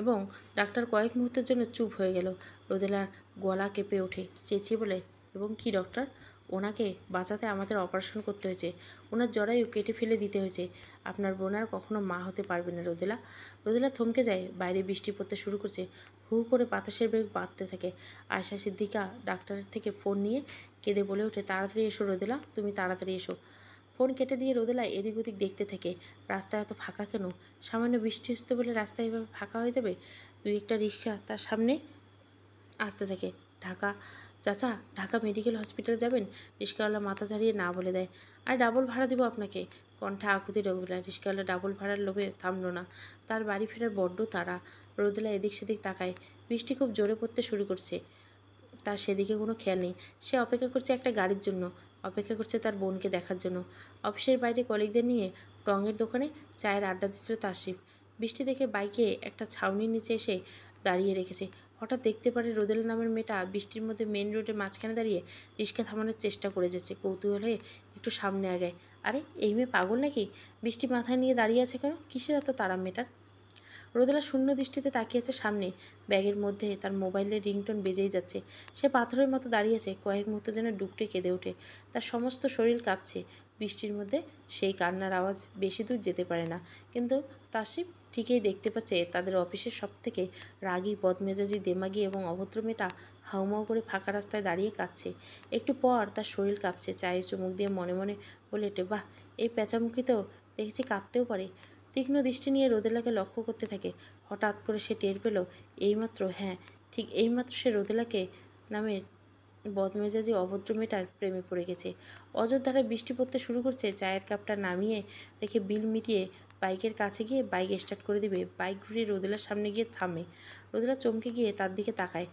এবং ডাক্তার কয়েক মুহূর্তের জন্য চুপ হয়ে গেল রোদেলার গলা কেঁপে ওঠে চেঁচিয়ে বলে এবং কি ডক্টর ওনাকে বাঁচাতে আমাদের অপারেশন করতে হয়েছে ওনার জরায়ু কেটে ফেলে দিতে হয়েছে আপনার বোন আর কখনো মা হতে পারবে না রোদেলা রোদেলা থমকে যায় বাইরে বৃষ্টি পড়তে শুরু করছে হু করে বাতাসের বেগ বাঁধতে থাকে আয়সা সিদ্দিকা ডাক্তারের থেকে ফোন নিয়ে কেঁদে বলে ওঠে তাড়াতাড়ি এসো রোদেলা তুমি তাড়াতাড়ি এসো ফোন কেটে দিয়ে রোদেলা এদিক ওদিক দেখতে থাকে রাস্তা এত ফাঁকা কেন সামান্য বৃষ্টি হচ্ছে বলে রাস্তায় এভাবে ফাঁকা হয়ে যাবে দুই একটা রিক্সা তার সামনে আসতে থাকে ঢাকা চাচা ঢাকা মেডিকেল হসপিটাল যাবেন রিস্কাওয়ালা মাথা ঝাড়িয়ে না বলে দেয় আর ডাবল ভাড়া দিব আপনাকে কণ্ঠা আকুতি রোগবেলা রিস্কাওয়ালা ডাবল ভাড়ার লোভে থামল না তার বাড়ি ফেরার বড্ড তারা রোদেলা এদিক সেদিক তাকায় বৃষ্টি খুব জোরে পড়তে শুরু করছে তার সেদিকে কোনো খেয়াল নেই সে অপেক্ষা করছে একটা গাড়ির জন্য অপেক্ষা করছে তার বোনকে দেখার জন্য অফিসের বাইরে কলিগদের নিয়ে টঙের দোকানে চায়ের আড্ডা দিচ্ছিল তাসিফ বৃষ্টি দেখে বাইকে একটা ছাউনির নিচে এসে দাঁড়িয়ে রেখেছে হঠাৎ দেখতে পারে রোদেল নামের মেয়েটা বৃষ্টির মধ্যে মেন রোডের মাঝখানে দাঁড়িয়ে রিক্সা থামানোর চেষ্টা করে যাচ্ছে কৌতূহল হয়ে একটু সামনে আগায় আরে এই মেয়ে পাগল নাকি বৃষ্টি মাথায় নিয়ে দাঁড়িয়ে আছে কেন কিসের এত তারা মেয়েটার রোদেলা শূন্য দৃষ্টিতে তাকিয়েছে সামনে ব্যাগের মধ্যে তার মোবাইলের রিংটোন বেজেই যাচ্ছে সে পাথরের মতো দাঁড়িয়ে আছে কয়েক মুহূর্ত যেন ডুবটে কেঁদে ওঠে তার সমস্ত শরীর কাঁপছে বৃষ্টির মধ্যে সেই কান্নার আওয়াজ বেশি দূর যেতে পারে না কিন্তু তাসিফ ঠিকই দেখতে পাচ্ছে তাদের অফিসের সব থেকে রাগি বদমেজাজি দেমাগি এবং অভদ্র মেয়েটা হাউমাউ করে ফাঁকা রাস্তায় দাঁড়িয়ে কাঁদছে একটু পর তার শরীর কাঁপছে চায়ে চুমুক দিয়ে মনে মনে বলে এটে বাহ এই পেঁচামুখিতেও দেখেছি কাঁদতেও পারে তীক্ষ্ণ দৃষ্টি নিয়ে রোদেলাকে লক্ষ্য করতে থাকে হঠাৎ করে সে টের পেল এইমাত্র হ্যাঁ ঠিক এইমাত্র সে রোদেলাকে নামে বদমেজাজি অভদ্র মেয়েটার প্রেমে পড়ে গেছে অযোধ্যারা বৃষ্টি পড়তে শুরু করছে চায়ের কাপটা নামিয়ে রেখে বিল মিটিয়ে বাইকের কাছে গিয়ে বাইক স্টার্ট করে দিবে বাইক ঘুরিয়ে রোদেলার সামনে গিয়ে থামে রোদেলা চমকে গিয়ে তার দিকে তাকায়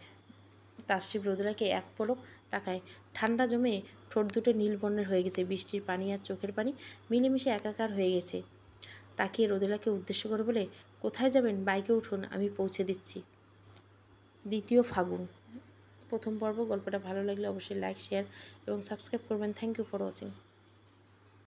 তাসরিফ রোদেলাকে এক পলক তাকায় ঠান্ডা জমে ঠোঁট দুটো নীলবর্ণের হয়ে গেছে বৃষ্টির পানি আর চোখের পানি মিলেমিশে একাকার হয়ে গেছে তাকিয়ে রোদেলাকে উদ্দেশ্য করে বলে কোথায় যাবেন বাইকে উঠুন আমি পৌঁছে দিচ্ছি দ্বিতীয় ফাগুন প্রথম পর্ব গল্পটা ভালো লাগলে অবশ্যই লাইক শেয়ার এবং সাবস্ক্রাইব করবেন থ্যাংক ইউ ফর ওয়াচিং